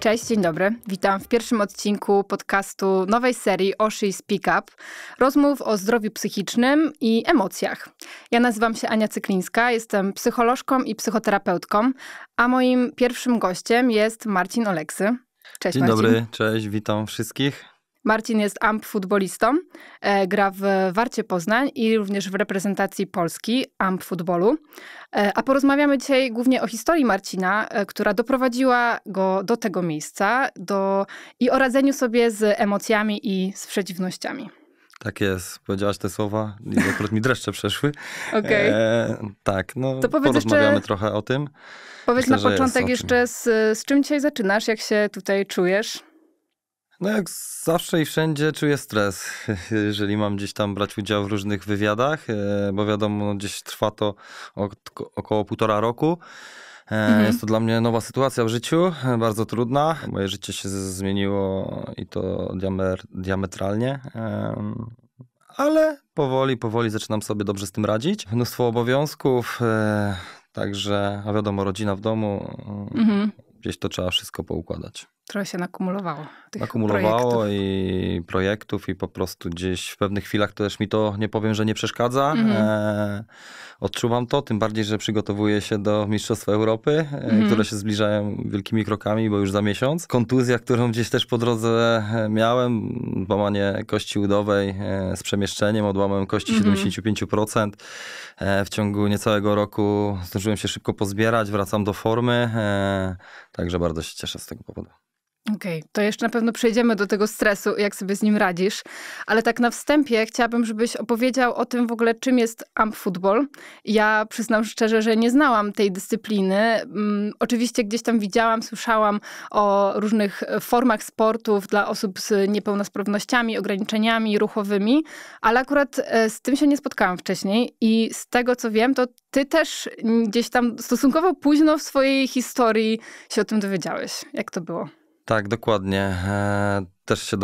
Cześć, dzień dobry. Witam w pierwszym odcinku podcastu nowej serii Oshi Speak Up, rozmów o zdrowiu psychicznym i emocjach. Ja nazywam się Ania Cyklińska, jestem psycholożką i psychoterapeutką, a moim pierwszym gościem jest Marcin Oleksy. Cześć dzień Marcin. Dzień dobry, cześć, witam wszystkich. Marcin jest amp futbolistą, e, gra w Warcie Poznań i również w reprezentacji Polski amp futbolu. E, a porozmawiamy dzisiaj głównie o historii Marcina, e, która doprowadziła go do tego miejsca do, i o radzeniu sobie z emocjami i z przeciwnościami. Tak jest, powiedziałaś te słowa i akurat mi dreszcze przeszły. Okej. Tak, no to porozmawiamy jeszcze, trochę o tym. Powiedz Myślę, na początek jeszcze z, z czym dzisiaj zaczynasz, jak się tutaj czujesz? No jak zawsze i wszędzie czuję stres, jeżeli mam gdzieś tam brać udział w różnych wywiadach, e, bo wiadomo, no gdzieś trwa to około półtora roku. E, mhm. Jest to dla mnie nowa sytuacja w życiu, e, bardzo trudna. Moje życie się zmieniło i to diametralnie ale powoli, powoli zaczynam sobie dobrze z tym radzić. Mnóstwo obowiązków, także, a wiadomo, rodzina w domu, mhm. gdzieś to trzeba wszystko poukładać. Trochę się nakumulowało. Tych nakumulowało projektów. i projektów, i po prostu gdzieś w pewnych chwilach to też mi to nie powiem, że nie przeszkadza. Mm -hmm. e, odczuwam to, tym bardziej, że przygotowuję się do Mistrzostw Europy, mm -hmm. które się zbliżają wielkimi krokami, bo już za miesiąc. Kontuzja, którą gdzieś też po drodze e, miałem, łamanie kości udowej e, z przemieszczeniem, odłamałem kości mm -hmm. 75%. E, w ciągu niecałego roku zdążyłem się szybko pozbierać, wracam do formy. E, także bardzo się cieszę z tego powodu. Okej, okay. to jeszcze na pewno przejdziemy do tego stresu, jak sobie z nim radzisz, ale tak na wstępie chciałabym, żebyś opowiedział o tym w ogóle, czym jest amp football. Ja przyznam szczerze, że nie znałam tej dyscypliny. Mm, oczywiście gdzieś tam widziałam, słyszałam o różnych formach sportów dla osób z niepełnosprawnościami, ograniczeniami ruchowymi, ale akurat e, z tym się nie spotkałam wcześniej i z tego co wiem, to ty też gdzieś tam stosunkowo późno w swojej historii się o tym dowiedziałeś. Jak to było? Tak, dokładnie. E, też się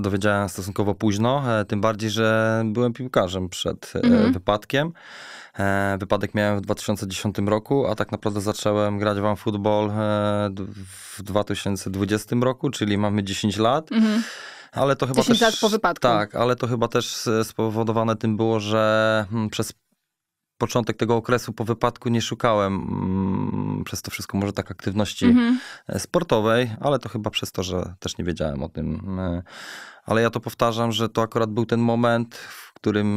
dowiedziałem stosunkowo późno, e, tym bardziej, że byłem piłkarzem przed e, mhm. wypadkiem. Wypadek miałem w 2010 roku, a tak naprawdę zacząłem grać wam futbol w 2020 roku, czyli mamy 10 lat. Mhm. Ale to chyba 10 też, lat po wypadku. Tak, ale to chyba też spowodowane tym było, że mm, przez początek tego okresu po wypadku nie szukałem mm, przez to wszystko może tak aktywności mhm. e, sportowej, ale to chyba przez to, że też nie wiedziałem o tym. E, ale ja to powtarzam, że to akurat był ten moment, w którym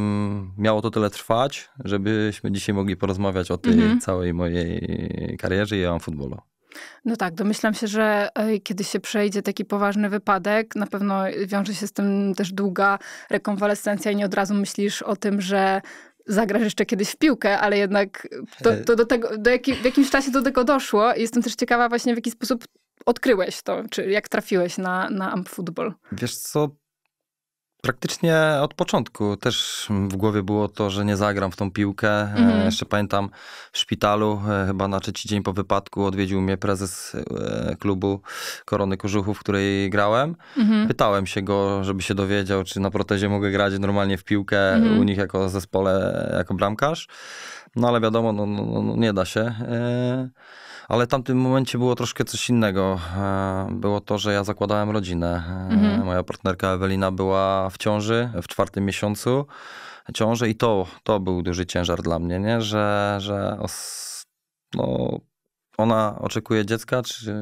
miało to tyle trwać, żebyśmy dzisiaj mogli porozmawiać o tej mhm. całej mojej karierze i o futbolu. No tak, domyślam się, że e, kiedy się przejdzie taki poważny wypadek, na pewno wiąże się z tym też długa rekonwalescencja i nie od razu myślisz o tym, że zagrasz jeszcze kiedyś w piłkę, ale jednak to, to do tego, do jakim, w jakimś czasie do tego doszło i jestem też ciekawa właśnie w jaki sposób odkryłeś to, czy jak trafiłeś na, na Amp Football. Wiesz co, praktycznie od początku też w głowie było to, że nie zagram w tą piłkę. E, mhm. Jeszcze pamiętam w szpitalu, e, chyba na trzeci dzień po wypadku, odwiedził mnie prezes e, klubu Korony Kożuchów, w której grałem. Mhm. Pytałem się go, żeby się dowiedział, czy na protezie mogę grać normalnie w piłkę mhm. u nich jako zespole, jako bramkarz. No ale wiadomo, no, no, no, no nie da się ale w tamtym momencie było troszkę coś innego. E, było to, że ja zakładałem rodzinę. E, mhm. Moja partnerka Ewelina była w ciąży w czwartym miesiącu ciąży i to, to był duży ciężar dla mnie, nie? że, że os, no, ona oczekuje dziecka, czy,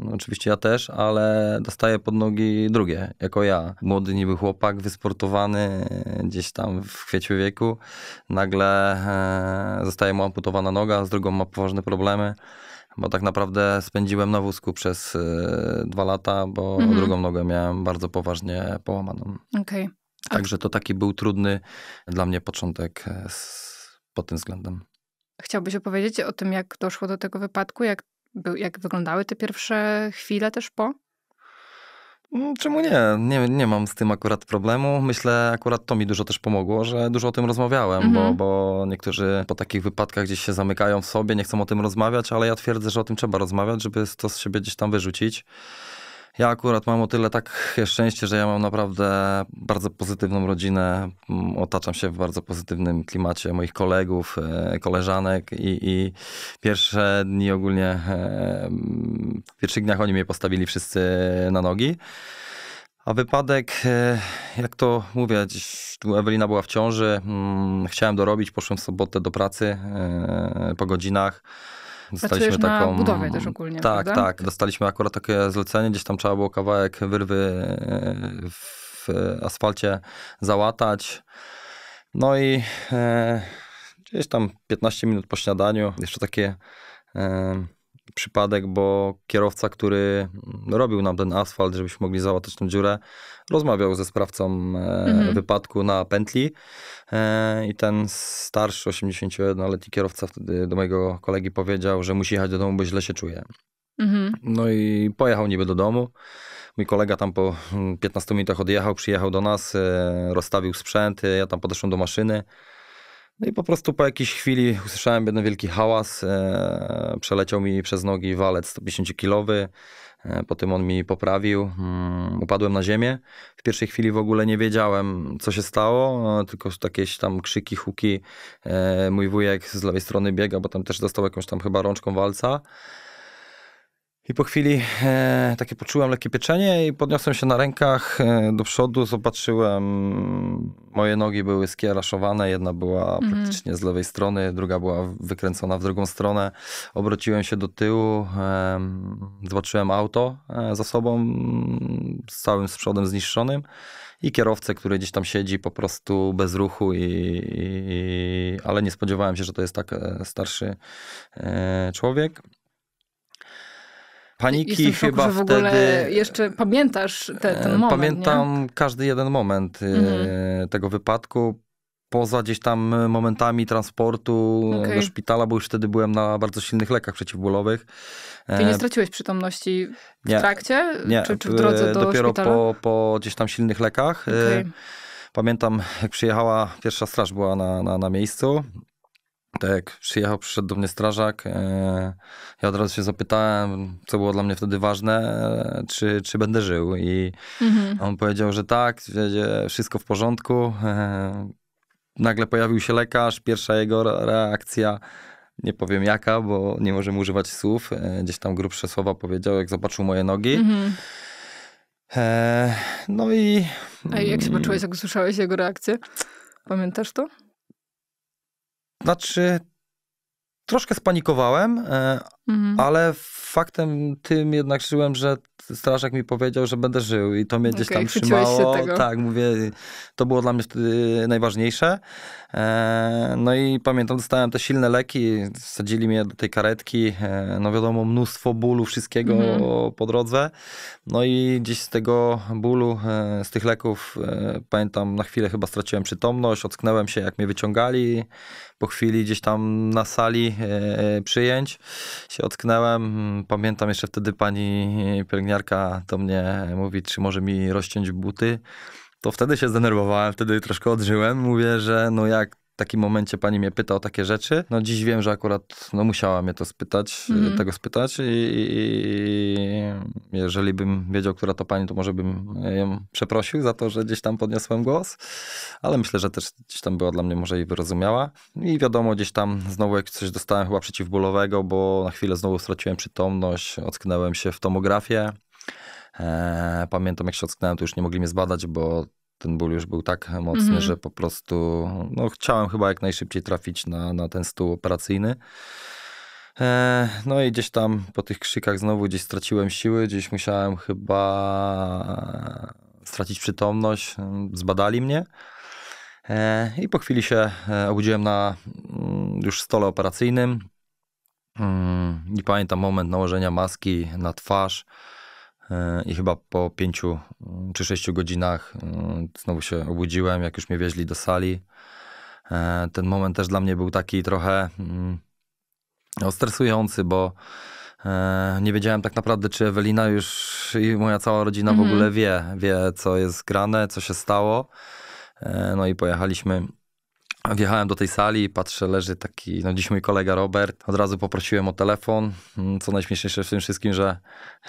no oczywiście ja też, ale dostaje pod nogi drugie, jako ja. Młody niby chłopak, wysportowany gdzieś tam w kwiecie wieku, nagle e, zostaje mu amputowana noga, z drugą ma poważne problemy bo tak naprawdę spędziłem na wózku przez e, dwa lata, bo mhm. drugą nogę miałem bardzo poważnie połamaną. Okay. Także to taki był trudny dla mnie początek e, z, pod tym względem. Chciałbyś opowiedzieć o tym, jak doszło do tego wypadku, jak, jak wyglądały te pierwsze chwile też po? Mm, czemu nie? nie? Nie mam z tym akurat problemu. Myślę, akurat to mi dużo też pomogło, że dużo o tym rozmawiałem, mhm. bo, bo niektórzy po takich wypadkach gdzieś się zamykają w sobie, nie chcą o tym rozmawiać, ale ja twierdzę, że o tym trzeba rozmawiać, żeby to z siebie gdzieś tam wyrzucić. Ja akurat mam o tyle tak szczęście, że ja mam naprawdę bardzo pozytywną rodzinę. Mm, otaczam się w bardzo pozytywnym klimacie moich kolegów, e, koleżanek i, i pierwsze dni ogólnie, w e, mm, pierwszych dniach oni mnie postawili wszyscy na nogi. A wypadek, e, jak to mówię, Ewelina była w ciąży, mm, chciałem dorobić, poszłem w sobotę do pracy po godzinach. Dostaliśmy taką. Na budowę też ogólnie. Tak, prawda? tak. Dostaliśmy akurat takie zlecenie, gdzieś tam trzeba było kawałek wyrwy e, w asfalcie załatać. No i e, gdzieś tam 15 minut po śniadaniu, jeszcze takie. E, przypadek, bo kierowca, który mm, robił nam ten asfalt, żebyśmy mogli załatać tę dziurę, rozmawiał ze sprawcą e, mhm. wypadku na pętli e, i ten starszy 81-letni kierowca wtedy do mojego kolegi powiedział, że musi jechać do domu, bo źle się czuje. Mhm. No i pojechał niby do domu. Mój kolega tam po 15 mm, minutach odjechał, przyjechał do nas, e, rozstawił sprzęt, ja tam podeszłem do maszyny. No i po prostu po jakiejś chwili usłyszałem jeden wielki hałas. E, przeleciał mi przez nogi walec 150-kilowy. E, potem on mi poprawił, mm, upadłem na ziemię. W pierwszej chwili w ogóle nie wiedziałem, co się stało, e, tylko jakieś tam krzyki, huki. Mój wujek z lewej strony biega, bo tam też dostał jakąś tam chyba rączką walca. I po chwili e, takie poczułem lekkie pieczenie i podniosłem się na rękach e, do przodu, zobaczyłem, moje nogi były skieraszowane, jedna była mm. praktycznie z lewej strony, druga była wykręcona w drugą stronę. Obróciłem się do tyłu, e, zobaczyłem auto e, za sobą z całym z przodem zniszczonym i kierowcę, który gdzieś tam siedzi po prostu bez ruchu, i, i ale nie spodziewałem się, że to jest tak e, starszy e, człowiek. Paniki Jestem chyba w wtedy. Jeszcze pamiętasz te, ten moment. Pamiętam nie? każdy jeden moment e, mhm. tego wypadku. Poza gdzieś tam momentami transportu okay. do szpitala, bo już wtedy byłem na bardzo silnych lekach przeciwbólowych. Ty nie e, straciłeś przytomności w nie, trakcie? Nie, czy, czy w e, drodze do dopiero szpitala? po, po gdzieś tam silnych lekach. Okay. Pamiętam, jak przyjechała pierwsza straż była na, na, na miejscu. Tak jak przyjechał, przyszedł do mnie strażak, e, ja od razu się zapytałem, co było dla mnie wtedy ważne, e, czy, czy będę żył. I mhm. on powiedział, że tak, wszystko w porządku. E, nagle pojawił się lekarz, pierwsza jego reakcja, nie powiem jaka, bo nie możemy używać słów, gdzieś tam grubsze słowa powiedział, jak zobaczył moje nogi. Mhm. No i... A jak się mm. poczułeś, jak usłyszałeś jego reakcję? Pamiętasz to? Znaczy, troszkę spanikowałem, e, Mhm. Ale faktem tym jednak żyłem, że strażak mi powiedział, że będę żył i to mnie gdzieś okay, tam trzymało. Tak, mówię, to było dla mnie wtedy najważniejsze. E, no i pamiętam, dostałem te silne leki, wsadzili mnie do tej karetki, e, no wiadomo, mnóstwo bólu, wszystkiego mhm. po drodze. No i gdzieś z tego bólu, e, z tych leków, pamiętam, na chwilę chyba straciłem przytomność, ocknęłem się, jak mnie wyciągali. Po chwili gdzieś tam na sali przyjęć się hmm, Pamiętam jeszcze wtedy pani pielęgniarka do mnie mówi, czy może mi rozciąć buty. To wtedy się zdenerwowałem, wtedy troszkę odżyłem. Mówię, że no jak w takim momencie pani mnie pyta o takie rzeczy. No dziś wiem, że akurat no, musiała mnie to spytać, mm. tego spytać i, i, jeżeli bym wiedział, która to pani, to może bym ją przeprosił za to, że gdzieś tam podniosłem głos, ale myślę, że też gdzieś tam była dla mnie może i wyrozumiała. I wiadomo, gdzieś tam znowu jak coś dostałem chyba przeciwbólowego, bo na chwilę znowu straciłem przytomność, ocknęłem się w tomografię. Eee, pamiętam, jak się ocknąłem, to już nie mogli mnie zbadać, bo ten ból już był tak mocny, mm -hmm. że po prostu no, chciałem chyba jak najszybciej trafić na, na ten stół operacyjny. E, no i gdzieś tam po tych krzykach znowu gdzieś straciłem siły, gdzieś musiałem chyba e, stracić przytomność. Mm, zbadali mnie. E, I po chwili się obudziłem na mm, już stole operacyjnym. Mm, I pamiętam moment nałożenia maski na twarz. I chyba po pięciu czy sześciu godzinach znowu się obudziłem, jak już mnie wieźli do sali. Ten moment też dla mnie był taki trochę no, stresujący, bo e, nie wiedziałem tak naprawdę, czy Ewelina już i moja cała rodzina w mhm. ogóle wie, wie, co jest grane, co się stało. E, no i pojechaliśmy Wjechałem do tej sali, patrzę, leży taki, no dziś mój kolega Robert. Od razu poprosiłem o telefon. Mm, co najśmieszniejsze w tym wszystkim, że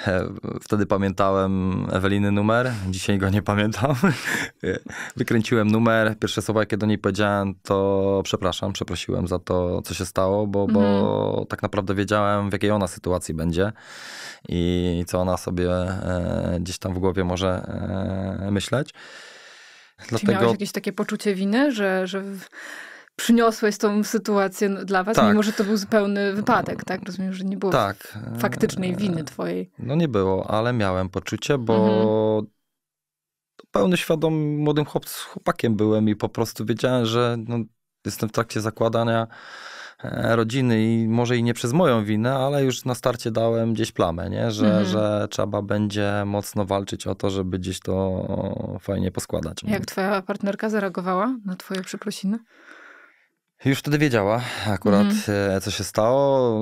e, wtedy pamiętałem Eweliny numer, dzisiaj go nie pamiętam. Wykręciłem numer. Pierwsze słowa, jakie do niej powiedziałem, to przepraszam, przeprosiłem za to, co się stało, bo, mhm. bo tak naprawdę wiedziałem, w jakiej ona sytuacji będzie i co ona sobie e, gdzieś tam w głowie może e, myśleć. Dlatego... Czy miałeś jakieś takie poczucie winy, że, że przyniosłeś tą sytuację dla was, tak. mimo że to był zupełny wypadek, tak? Rozumiem, że nie było tak. faktycznej winy twojej. No nie było, ale miałem poczucie, bo mhm. pełny świadom młodym chłop, chłopakiem byłem i po prostu wiedziałem, że no, jestem w trakcie zakładania E, rodziny i może i nie przez moją winę, ale już na starcie dałem gdzieś plamę, nie? Że, mhm. że trzeba będzie mocno walczyć o to, żeby gdzieś to fajnie poskładać. Nie? Jak twoja partnerka zareagowała na twoje przeprosiny? Już wtedy wiedziała akurat, mhm. E, co się stało.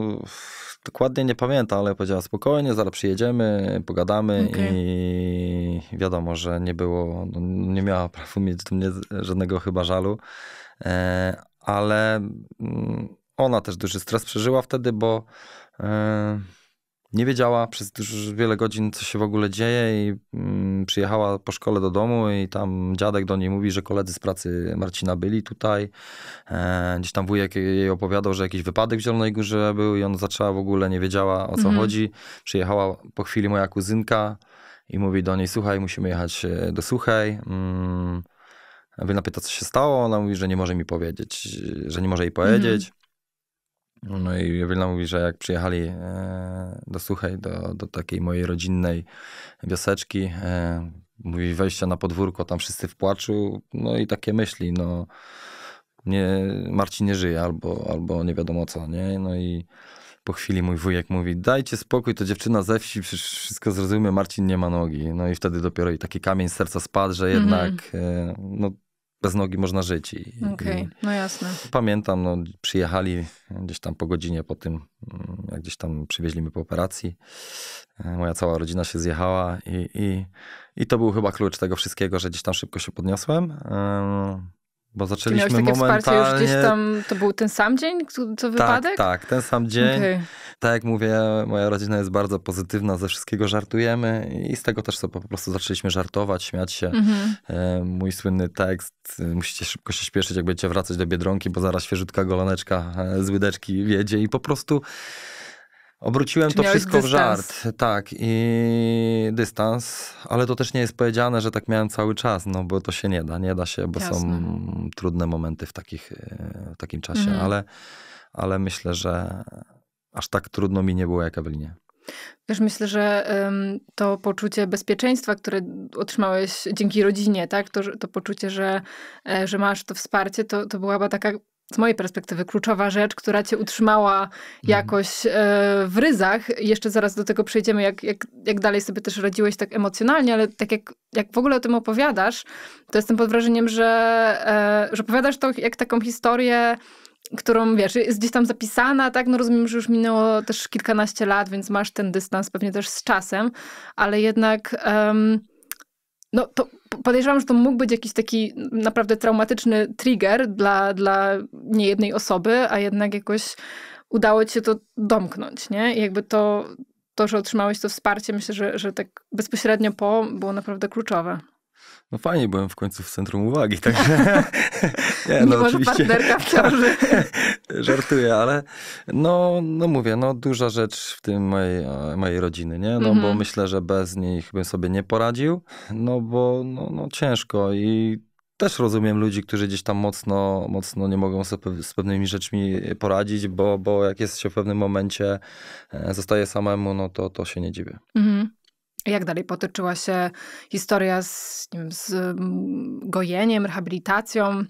Dokładnie nie pamiętam, ale powiedziała spokojnie, zaraz przyjedziemy, pogadamy okay. i wiadomo, że nie było, no, nie miała prawa mieć do mnie żadnego chyba żalu, e, ale mm, ona też duży stres przeżyła wtedy, bo e, nie wiedziała przez dużo, wiele godzin, co się w ogóle dzieje i mm, przyjechała po szkole do domu i tam dziadek do niej mówi, że koledzy z pracy Marcina byli tutaj. E, gdzieś tam wujek jej opowiadał, że jakiś wypadek w Zielonej Górze był i ona zaczęła w ogóle, nie wiedziała o co mhm. chodzi. Przyjechała po chwili moja kuzynka i mówi do niej, słuchaj, musimy jechać e, do Suchej. Mm, Wyna pyta, co się stało. Ona mówi, że nie może mi powiedzieć, że nie może jej powiedzieć. Mhm. No i Jowilna mówi, że jak przyjechali e, do Suchej, do, do takiej mojej rodzinnej wioseczki, e, mówi wejścia na podwórko, tam wszyscy w płaczu, no i takie myśli, no nie, Marcin nie żyje albo, albo nie wiadomo co, nie? No i po chwili mój wujek mówi, dajcie spokój, to dziewczyna ze wsi, przecież wszystko zrozumie, Marcin nie ma nogi. No i wtedy dopiero i taki kamień z serca spadł, że jednak, mm -hmm. no bez nogi można żyć. Okej, okay. no jasne. Pamiętam, no, przyjechali gdzieś tam po godzinie po tym, mm, jak gdzieś tam przywieźli mnie po operacji. E, moja cała rodzina się zjechała i, i, i to był chyba klucz tego wszystkiego, że gdzieś tam szybko się podniosłem. Bo zaczęliśmy Ty miałeś takie momentalnie... wsparcie już gdzieś tam, to był ten sam dzień, co tak, wypadek? Tak, tak ten sam dzień. Okay. Tak jak mówię, moja rodzina jest bardzo pozytywna, ze wszystkiego żartujemy i z tego też sobie po prostu zaczęliśmy żartować, śmiać się. Mhm. E, mój słynny tekst, e, musicie szybko się śpieszyć, jak będziecie wracać do Biedronki, bo zaraz świeżutka goloneczka e, z łydeczki wiedzie i po prostu... Obróciłem Czy to wszystko dystans? w żart, tak, i dystans, ale to też nie jest powiedziane, że tak miałem cały czas, no bo to się nie da, nie da się, bo Jasne. są trudne momenty w, takich, w takim czasie, mm. ale, ale myślę, że, aż tak trudno mi nie było jak Ewelinie. Wiesz, myślę, że to poczucie bezpieczeństwa, które otrzymałeś dzięki rodzinie, tak? to, to poczucie, że, e, że masz to wsparcie, to, to byłaby taka z mojej perspektywy kluczowa rzecz, która cię utrzymała mhm. jakoś e, w ryzach. Jeszcze zaraz do tego przejdziemy, jak, jak, jak dalej sobie też radziłeś tak emocjonalnie, ale tak jak, jak w ogóle o tym opowiadasz, to jestem pod wrażeniem, że, e, że opowiadasz to jak taką historię którą, wiesz, jest gdzieś tam zapisana, tak? No rozumiem, że już minęło też kilkanaście lat, więc masz ten dystans pewnie też z czasem, ale jednak... Um, no to podejrzewam, że to mógł być jakiś taki naprawdę traumatyczny trigger dla, dla niejednej osoby, a jednak jakoś udało ci się to domknąć, nie? I jakby to, to, że otrzymałeś to wsparcie, myślę, że, że tak bezpośrednio po było naprawdę kluczowe. No fajnie, byłem w końcu w centrum uwagi, także... nie, no oczywiście... partnerka w tak. ciąży. Żartuję, ale no, no mówię, no duża rzecz w tym mojej, e, mojej rodziny, nie? No bo mhm. myślę, że bez nich bym sobie nie poradził, no bo no, no ciężko i też rozumiem ludzi, którzy gdzieś tam mocno, mocno nie mogą sobie z pewnymi rzeczmi poradzić, bo, bo jak jest się w pewnym momencie, e, zostaje samemu, no to, to się nie dziwię. Mhm. Jak dalej potoczyła się historia z, wiem, z mm, gojeniem, rehabilitacją?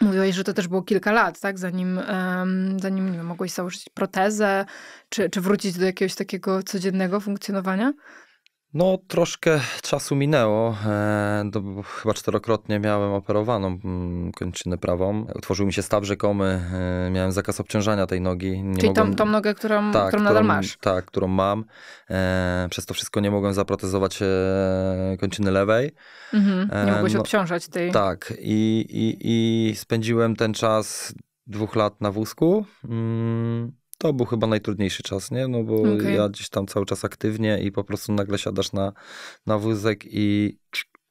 Mówiłeś, że to też było kilka lat, tak? Zanim, um, zanim nie wiem, mogłeś założyć protezę, czy, czy wrócić do jakiegoś takiego codziennego funkcjonowania? No, troszkę czasu minęło. E, chyba czterokrotnie miałem operowaną mm, kończynę prawą. Utworzył mi się staw rzekomy, e, miałem zakaz obciążania tej nogi. Nie Czyli mogłem... tą, tą nogę, którą, tak, którą nadal którą, masz. Tak, którą mam. E, przez to wszystko nie mogłem zaprotezować kończyny lewej. Mhm, nie mogłeś no, obciążać tej. Tak, i, i, i spędziłem ten czas dwóch lat na wózku. Mm to był chyba najtrudniejszy czas, nie? No bo okay. ja gdzieś tam cały czas aktywnie i po prostu nagle siadasz na, na wózek i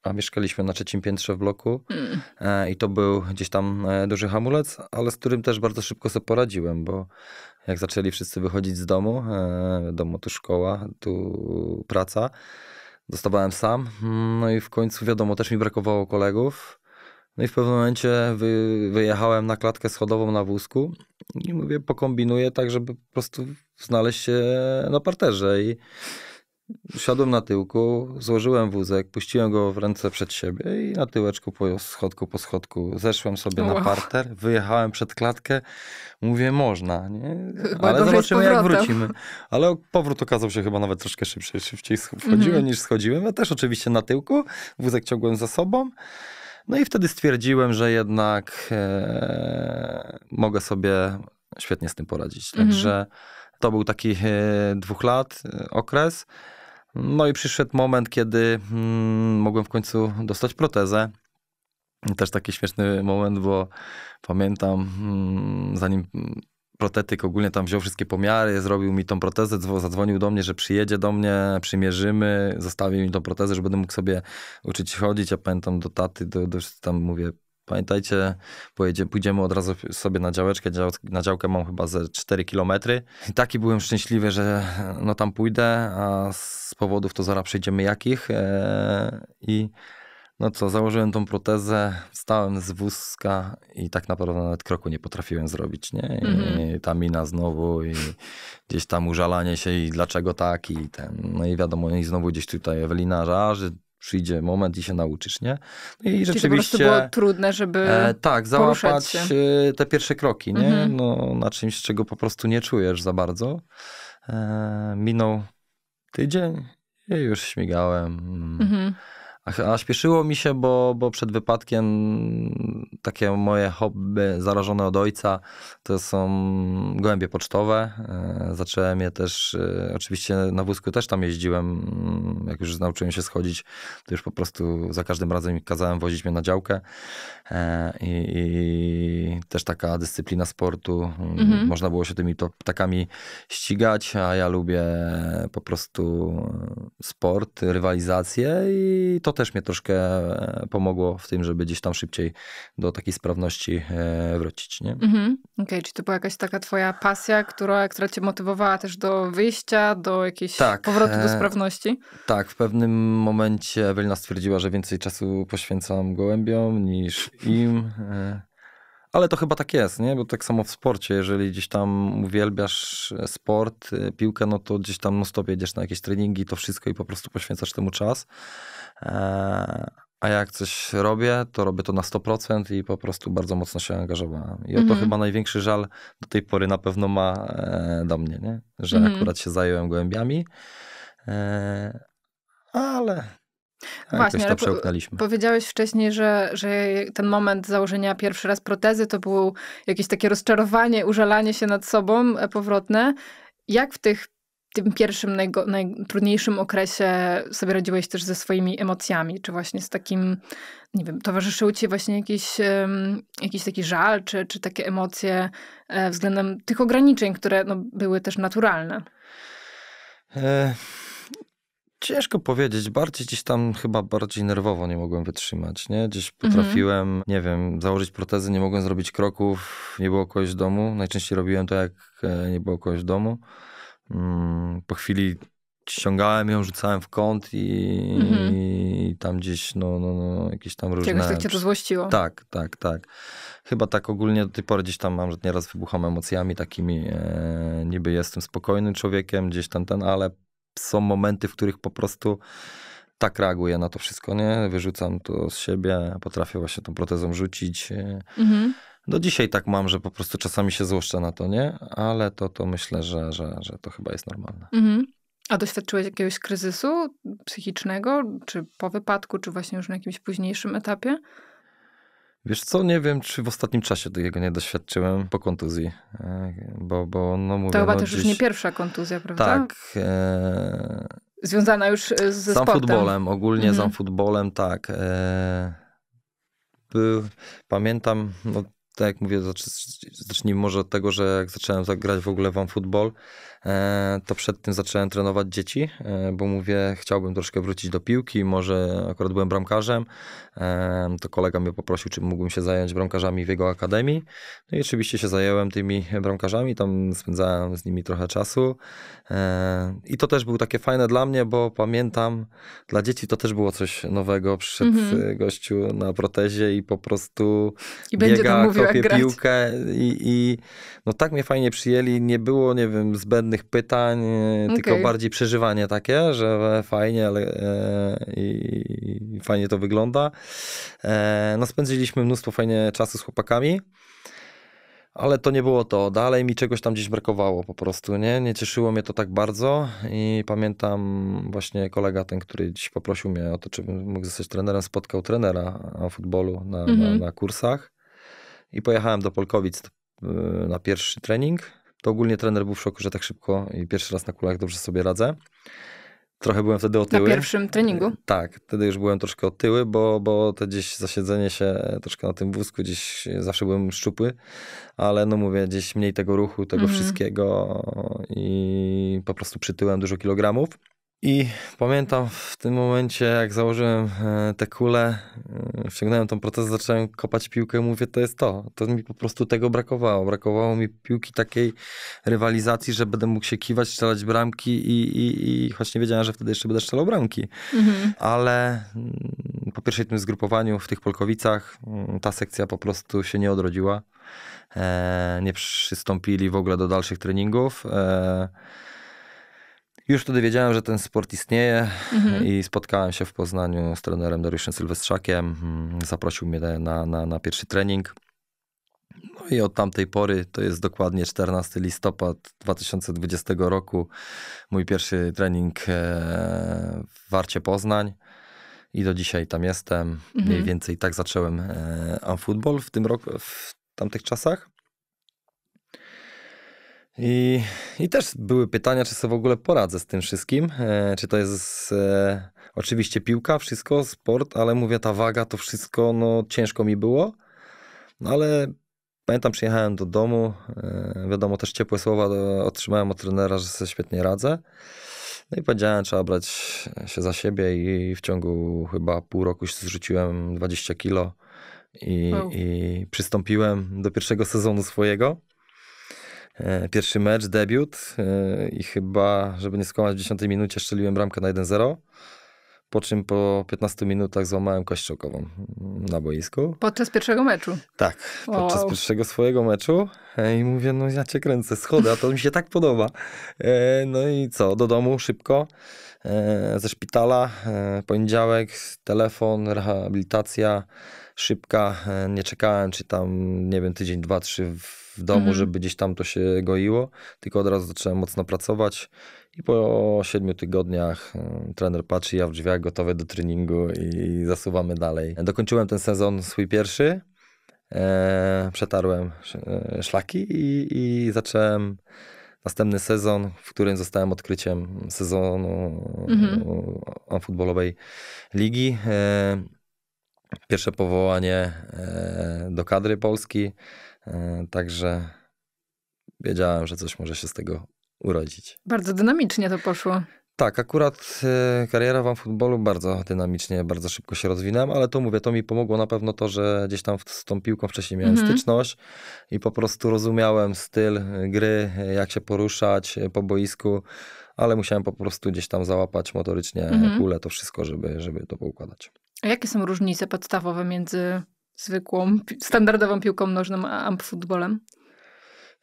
a mieszkaliśmy na trzecim piętrze w bloku mm. i to był gdzieś tam e, duży hamulec, ale z którym też bardzo szybko sobie poradziłem, bo jak zaczęli wszyscy wychodzić z domu, e, wiadomo, domu tu szkoła, tu praca, dostawałem sam, mm, no i w końcu wiadomo, też mi brakowało kolegów, no i w pewnym momencie wy, wyjechałem na klatkę schodową na wózku i mówię, pokombinuję tak, żeby po prostu znaleźć się na parterze. I siadłem na tyłku, złożyłem wózek, puściłem go w ręce przed siebie i na tyłeczku po schodku po schodku zeszłem sobie wow. na parter, wyjechałem przed klatkę, mówię, można, nie? Ale zobaczymy jak wrócimy. Ale powrót okazał się chyba nawet troszkę szybszy, szybciej wchodziłem mm -hmm. niż schodziłem. Ja też oczywiście na tyłku, wózek ciągłem za sobą. No i wtedy stwierdziłem, że jednak e, mogę sobie świetnie z tym poradzić. Mhm. Także to był taki e, dwóch lat e, okres. No i przyszedł moment, kiedy mm, mogłem w końcu dostać protezę. Też taki śmieszny moment, bo pamiętam, mm, zanim protetyk ogólnie tam wziął wszystkie pomiary, zrobił mi tą protezę, zadzwonił do mnie, że przyjedzie do mnie, przymierzymy, zostawił mi tą protezę, że będę mógł sobie uczyć chodzić, ja pamiętam do taty, do, do tam mówię, pamiętajcie, pojedzie, pójdziemy od razu sobie na działeczkę, dział, na działkę mam chyba ze 4 kilometry. I taki byłem szczęśliwy, że no tam pójdę, a z powodów to zaraz przejdziemy jakich eee, i no co, założyłem tą protezę, wstałem z wózka i tak naprawdę nawet kroku nie potrafiłem zrobić, nie? I mm-hmm. ta mina znowu i gdzieś tam użalanie się i dlaczego tak i ten. No i wiadomo, i znowu gdzieś tutaj Ewelina, że przyjdzie moment i się nauczysz, nie? No I Czyli rzeczywiście... to po było trudne, żeby e, Tak, załapać się. E, te pierwsze kroki, nie? Mm-hmm. No, na czymś, czego po prostu nie czujesz za bardzo. E, minął tydzień i już śmigałem. Mhm. A śpieszyło mi się, bo, bo przed wypadkiem takie moje hobby zarażone od ojca to są gołębie pocztowe. E, zacząłem je też, e, oczywiście na wózku też tam jeździłem. Mm, jak już nauczyłem się schodzić, to już po prostu za każdym razem kazałem wozić mnie na działkę. E, I, i też taka dyscyplina sportu. Mm, mhm. Można było się tymi to ptakami ścigać, a ja lubię po prostu sport, rywalizację i to też mnie troszkę e, pomogło w tym, żeby gdzieś tam szybciej do takiej sprawności e, wrócić. Nie? Mhm. okay, czy to była jakaś taka twoja pasja, która, która cię motywowała też do wyjścia, do jakiejś tak, powrotu do e, sprawności? tak, w pewnym momencie Ewelina stwierdziła, że więcej czasu poświęcam gołębiom niż im. Ale to chyba tak jest, nie? Bo tak samo w sporcie, jeżeli gdzieś tam uwielbiasz e, sport, e, piłkę, no to gdzieś tam no stop jedziesz na jakieś treningi, to wszystko i po prostu poświęcasz temu czas. E, a jak coś robię, to robię to na 100% i po prostu bardzo mocno się angażowałem. I mhm. to chyba największy żal do tej pory na pewno ma do mnie, nie? Że mhm. akurat się zająłem głębiami. Ale a tak, Właśnie, ale po, powiedziałeś wcześniej, że, że ten moment założenia pierwszy raz protezy to było jakieś takie rozczarowanie, użalanie się nad sobą powrotne. Jak w tych, tym pierwszym, najgo, najtrudniejszym okresie sobie radziłeś też ze swoimi emocjami? Czy właśnie z takim, nie wiem, towarzyszył ci właśnie jakiś, um, jakiś taki żal, czy, czy takie emocje e, względem tych ograniczeń, które no, były też naturalne? E Ciężko powiedzieć, bardziej gdzieś tam chyba bardziej nerwowo nie mogłem wytrzymać, nie? Gdzieś mhm. potrafiłem, nie wiem, założyć protezy, nie mogłem zrobić kroków, nie było kogoś w domu. Najczęściej robiłem to, jak e, nie było kogoś w domu. Mm, po chwili ściągałem ją, rzucałem w kąt i, mhm. i tam gdzieś, no, no, no, jakieś tam różne... Czegoś tak cię to złościło. Tak, tak, tak. Chyba tak ogólnie do tej pory gdzieś tam mam, że nieraz wybucham emocjami takimi, e, niby jestem spokojnym człowiekiem, gdzieś tam ten, ale są momenty, w których po prostu tak reaguję na to wszystko, nie? Wyrzucam to z siebie, potrafię właśnie tą protezą rzucić. Mhm. Do dzisiaj tak mam, że po prostu czasami się złoszczę na to, nie? Ale to, to myślę, że, że, że to chyba jest normalne. Mhm. A doświadczyłeś jakiegoś kryzysu psychicznego, czy po wypadku, czy właśnie już na jakimś późniejszym etapie? Wiesz co, nie wiem, czy w ostatnim czasie jego nie doświadczyłem po kontuzji, e, bo, bo no mówię... To chyba no, też gdzieś... już nie pierwsza kontuzja, prawda? Tak. E... Związana już e, z sam sportem. futbolem, ogólnie mhm. z futbolem, tak. E... Pamiętam, no tak jak mówię, znaczy, zacznijmy może od tego, że jak zacząłem zagrać tak w ogóle wam futbol, E, to przed tym zacząłem trenować dzieci, e, bo mówię, chciałbym troszkę wrócić do piłki, może akurat byłem bramkarzem, e, to kolega mnie poprosił, czy mógłbym się zająć bramkarzami w jego akademii. No i oczywiście się zająłem tymi bramkarzami, tam spędzałem z nimi trochę czasu. I to też było takie fajne dla mnie, bo pamiętam, dla dzieci to też było coś nowego. przed mm-hmm. gościu na protezie i po prostu I biega, kopie piłkę i, i no tak mnie fajnie przyjęli. Nie było, nie wiem, zbędnych żadnych pytań, okay. E, tylko bardziej przeżywanie takie, że fajnie ale, e, i, fajnie to wygląda. E, no spędziliśmy mnóstwo fajnie czasu z chłopakami. Ale to nie było to. Dalej mi czegoś tam gdzieś brakowało po prostu, nie? Nie cieszyło mnie to tak bardzo i pamiętam właśnie kolega ten, który dziś poprosił mnie o to, czy mógł zostać trenerem, spotkał trenera futbolu na, na, mhm. na kursach i pojechałem do Polkowic e, na pierwszy trening to ogólnie trener był w szoku, że tak szybko i pierwszy raz na kulach dobrze sobie radzę. Trochę byłem wtedy otyły. Na pierwszym treningu? Tak, wtedy już byłem troszkę otyły, bo, bo to gdzieś zasiedzenie się troszkę na tym wózku, gdzieś zawsze byłem szczupły, ale no mówię, gdzieś mniej tego ruchu, tego mm -hmm. wszystkiego i po prostu przytyłem dużo kilogramów. I pamiętam w tym momencie, jak założyłem e, te kule, e, wciągnąłem tą protezę, zacząłem kopać piłkę, mówię, to jest to. To mi po prostu tego brakowało. Brakowało mi piłki takiej rywalizacji, że będę mógł się kiwać, strzelać bramki i, i, i choć nie wiedziałem, że wtedy jeszcze będę strzelał bramki. Mhm. Ale mm, po pierwszej tym zgrupowaniu w tych Polkowicach mm, ta sekcja po prostu się nie odrodziła. E, nie przystąpili w ogóle do dalszych treningów. Już wtedy wiedziałem, że ten sport istnieje mhm. i spotkałem się w Poznaniu z trenerem Dariuszem Sylwestrzakiem. Mm, zaprosił mnie na, na, na pierwszy trening. No i od tamtej pory, to jest dokładnie 14 listopad 2020 roku, mój pierwszy trening e, w Warcie Poznań. I do dzisiaj tam jestem. Mniej mhm. więcej tak zacząłem e, amfutbol w tym roku, w tamtych czasach. I, I też były pytania, czy sobie w ogóle poradzę z tym wszystkim. E, czy to jest e, oczywiście piłka, wszystko, sport, ale mówię, ta waga, to wszystko, no ciężko mi było. No ale pamiętam, przyjechałem do domu. E, wiadomo, też ciepłe słowa e, otrzymałem od trenera, że sobie świetnie radzę. No i powiedziałem, trzeba brać się za siebie i w ciągu chyba pół roku już zrzuciłem 20 kilo i, wow. i przystąpiłem do pierwszego sezonu swojego. E, pierwszy mecz, debiut e, i chyba, żeby nie skłamać, w 10 minucie strzeliłem bramkę na 1-0 po czym po 15 minutach złamałem kość czokową mm, na boisku. Podczas pierwszego meczu? Tak, podczas wow. pierwszego swojego meczu e, i mówię, no ja cię kręcę, schody, a to mi się tak podoba. No i co, do domu szybko, ze szpitala, poniedziałek, telefon, rehabilitacja, szybka. E, nie czekałem, czy tam, nie wiem, tydzień, dwa, trzy w domu, mhm. żeby gdzieś tam to się goiło, tylko od razu zacząłem mocno pracować. I po siedmiu tygodniach e, trener patrzy, ja w drzwiach gotowy do treningu i zasuwamy dalej. Dokończyłem ten sezon swój pierwszy. E, przetarłem e, szlaki i, i zacząłem następny sezon, w którym zostałem odkryciem sezonu mhm. futbolowej ligi pierwsze powołanie e, do kadry Polski, e, także wiedziałem, że coś może się z tego urodzić. Bardzo dynamicznie to poszło. Tak, akurat e, kariera wam futbolu bardzo dynamicznie, bardzo szybko się rozwinęłam, ale to mówię, to mi pomogło na pewno to, że gdzieś tam z tą piłką wcześniej miałem mhm. styczność i po prostu rozumiałem styl gry, jak się poruszać po boisku, ale musiałem po prostu gdzieś tam załapać motorycznie mm kulę, to wszystko, żeby, żeby to poukładać. A jakie są różnice podstawowe między zwykłą, standardową piłką nożną a amp futbolem?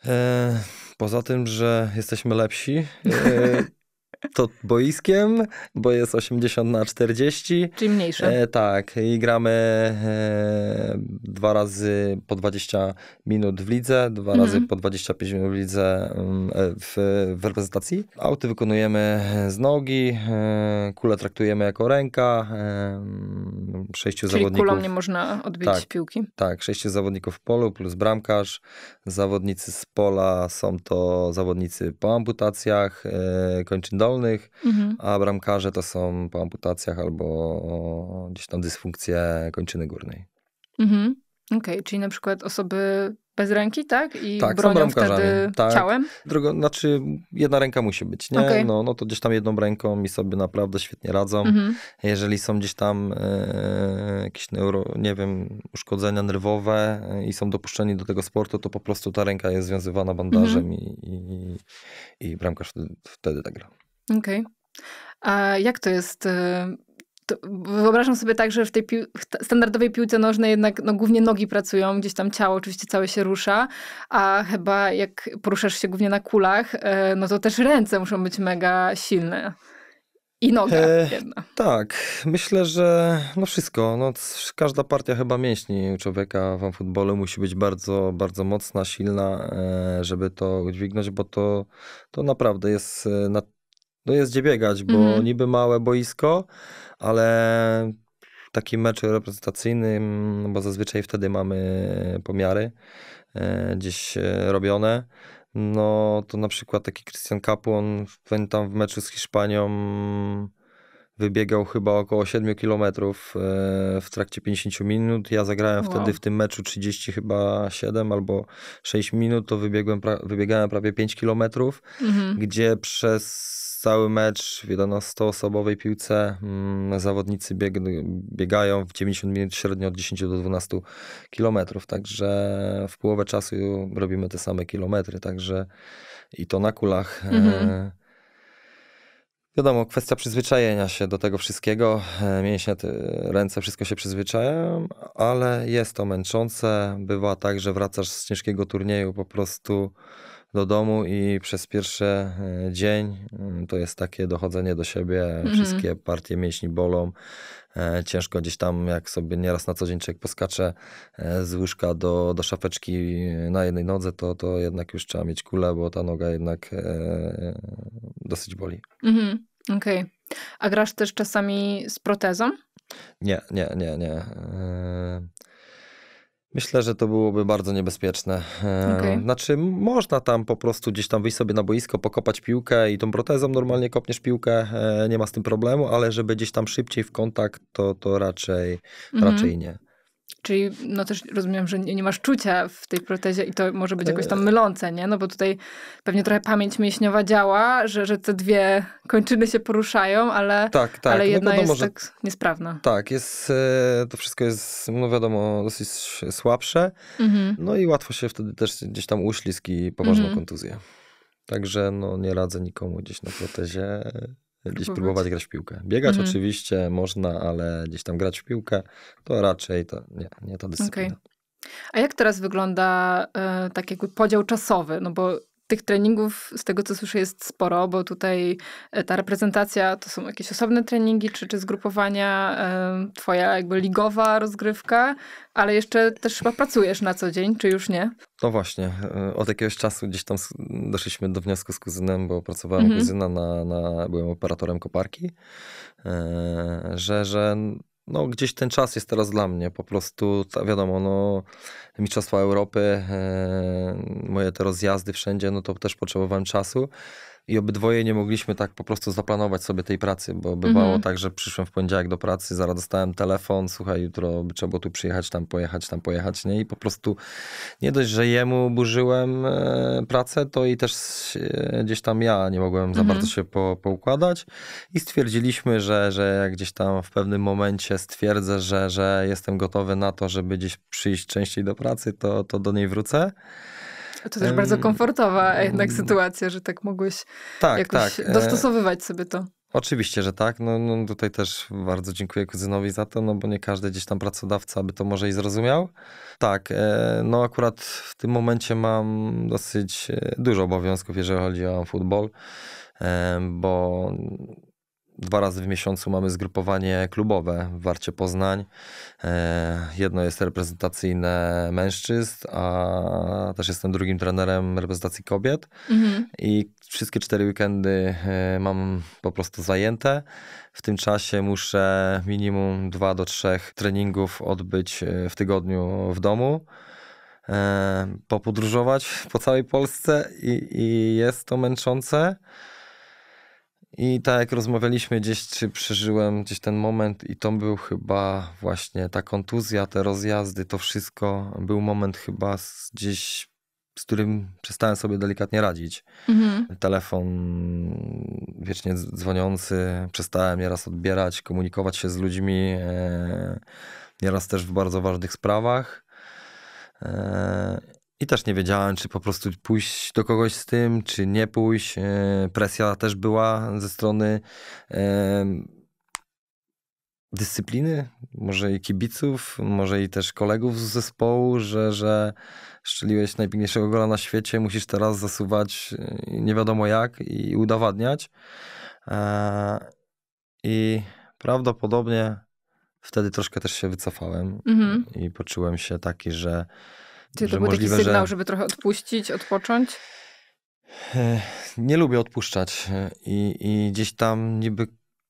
E, poza tym, że jesteśmy lepsi, e, to boiskiem, bo jest 80 na 40. Czyli mniejsze. E, tak, i gramy e, dwa razy po 20 minut w lidze, dwa mhm. razy po 25 minut w lidze mm, e, w, w reprezentacji. Auty wykonujemy z nogi, e, kulę traktujemy jako ręka, e, sześciu Czyli zawodników. kulą nie można odbić tak, piłki. Tak, sześciu zawodników w polu plus bramkarz. Zawodnicy z pola są to zawodnicy po amputacjach, e, kończyn dołu mhm. a bramkarze to są po amputacjach albo gdzieś tam dysfunkcje kończyny górnej. Mhm. Okej, okay, czyli na przykład osoby bez ręki, tak? I tak, bronią wtedy tak. ciałem? Drugo, znaczy jedna ręka musi być, nie? Okay. No, no to gdzieś tam jedną ręką i sobie naprawdę świetnie radzą. Mhm. Jeżeli są gdzieś tam e, jakieś neuro, nie wiem, uszkodzenia nerwowe e, i są dopuszczeni do tego sportu, to po prostu ta ręka jest związywana bandażem mhm. i, i, i bramkarz wtedy, wtedy tak gra. Okej. Okay. A jak to jest? Y, to wyobrażam sobie tak, że w tej pił standardowej piłce nożnej jednak no, głównie nogi pracują, gdzieś tam ciało oczywiście całe się rusza, a chyba jak poruszasz się głównie na kulach, y, no to też ręce muszą być mega silne. I noga e, jedna. Tak, myślę, że no wszystko. No, każda partia chyba mięśni u człowieka w futbolu musi być bardzo, bardzo mocna, silna, e, żeby to udźwignąć, bo to, to naprawdę jest e, na no jest gdzie biegać, bo mm. niby małe boisko, ale taki mecz reprezentacyjny, no bo zazwyczaj wtedy mamy pomiary e, gdzieś e, robione. No to na przykład taki Christian Kapłon, pamiętam w meczu z Hiszpanią wybiegał chyba około 7 kilometrów e, w trakcie 50 minut. Ja zagrałem wow. wtedy w tym meczu 30 chyba 7 albo 6 minut, to wybiegłem, pra wybiegałem prawie 5 kilometrów, mhm. gdzie przez cały mecz w 11-osobowej piłce. Mm, zawodnicy bieg, biegają w 90 minut średnio od 10 do 12 kilometrów, także w połowę czasu robimy te same kilometry, także i to na kulach. Mhm. E, wiadomo, kwestia przyzwyczajenia się do tego wszystkiego. E, mięśnie, ręce, wszystko się przyzwyczaja ale jest to męczące. Bywa tak, że wracasz z ciężkiego turnieju po prostu do domu i przez pierwszy e, dzień mm, to jest takie dochodzenie do siebie, mhm. wszystkie partie mięśni bolą. E, ciężko gdzieś tam, jak sobie nieraz na co dzień człowiek poskacze e, z łyżka do, do szafeczki na jednej nodze, to, to jednak już trzeba mieć kulę, bo ta noga jednak dosyć boli. Mhm. Okej. Okay. A grasz też czasami z protezą? Nie, nie, nie, nie. Myślę, że to byłoby bardzo niebezpieczne. E, okay. Znaczy, można tam po prostu gdzieś tam wyjść sobie na boisko, pokopać piłkę i tą protezą normalnie kopniesz piłkę, e, nie ma z tym problemu, ale żeby gdzieś tam szybciej w kontakt, to, to raczej, mm -hmm. raczej nie. Czyli no też rozumiem, że nie, nie, masz czucia w tej protezie i to może być jakoś tam mylące, nie? No bo tutaj pewnie trochę pamięć mięśniowa działa, że, że te dwie kończyny się poruszają, ale, tak, tak. ale no jedna no wiadomo, jest że... tak niesprawna. Tak, jest, e, to wszystko jest, no wiadomo, dosyć słabsze. Mhm. No i łatwo się wtedy też gdzieś tam uślizg i poważną mhm. kontuzję. Także no, nie radzę nikomu gdzieś na protezie gdzieś mhm. próbować. grać w piłkę. Biegać mhm. oczywiście można, ale gdzieś tam grać w piłkę to raczej to nie, nie to dyscyplina. Okay. A jak teraz wygląda y, tak jakby podział czasowy? No bo tych treningów, z tego co słyszę, jest sporo, bo tutaj e, ta reprezentacja to są jakieś osobne treningi czy, czy zgrupowania, twoja jakby ligowa rozgrywka, ale jeszcze też chyba pracujesz na co dzień, czy już nie? No właśnie, e, od jakiegoś czasu gdzieś tam doszliśmy do wniosku z kuzynem, bo pracowałem mhm. kuzyna na, na, byłem operatorem koparki, e, że, że no, gdzieś ten czas jest teraz dla mnie. Po prostu, wiadomo, no, Mistrzostwa Europy, e, moje te rozjazdy wszędzie, no to też potrzebowałem czasu i obydwoje nie mogliśmy tak po prostu zaplanować sobie tej pracy, bo bywało mhm. tak, że przyszłem w poniedziałek do pracy, zaraz dostałem telefon, słuchaj, jutro by trzeba było tu przyjechać, tam pojechać, tam pojechać, nie? I po prostu nie dość, że jemu burzyłem e, pracę, to i też e, gdzieś tam ja nie mogłem mhm. za bardzo się po, poukładać i stwierdziliśmy, że, że jak gdzieś tam w pewnym momencie stwierdzę, że, że jestem gotowy na to, żeby gdzieś przyjść częściej do pracy, to, to do niej wrócę. To też bardzo komfortowa jednak mm. sytuacja, że tak mogłeś tak, jakoś tak. E, dostosowywać sobie to. Oczywiście, że tak. No, no, tutaj też bardzo dziękuję kuzynowi za to, no bo nie każdy gdzieś tam pracodawca by to może i zrozumiał. Tak, e, no akurat w tym momencie mam dosyć e, dużo obowiązków, jeżeli chodzi o futbol, bo Dwa razy w miesiącu mamy zgrupowanie klubowe w Warcie Poznań. E, jedno jest reprezentacyjne mężczyzn, a też jestem drugim trenerem reprezentacji kobiet. Mhm. I wszystkie cztery weekendy e, mam po prostu zajęte. W tym czasie muszę minimum dwa do trzech treningów odbyć e, w tygodniu w domu popodróżować po całej Polsce i, i, jest to męczące, i tak jak rozmawialiśmy gdzieś, czy przeżyłem gdzieś ten moment i to był chyba właśnie ta kontuzja, te rozjazdy, to wszystko był moment chyba z, gdzieś, z którym przestałem sobie delikatnie radzić. Mhm. Telefon wiecznie dzwoniący, przestałem nieraz odbierać, komunikować się z ludźmi, e, nieraz też w bardzo ważnych sprawach. E, i też nie wiedziałem, czy po prostu pójść do kogoś z tym, czy nie pójść. E, presja też była ze strony dyscypliny, może i kibiców, może i też kolegów z zespołu, że, że szczeliłeś najpiękniejszego gola na świecie, musisz teraz zasuwać e, nie wiadomo jak i udowadniać. E, I prawdopodobnie wtedy troszkę też się wycofałem mhm. i poczułem się taki, że czy to był możliwe, taki sygnał, że... żeby trochę odpuścić, odpocząć? Nie lubię odpuszczać e, I, i gdzieś tam niby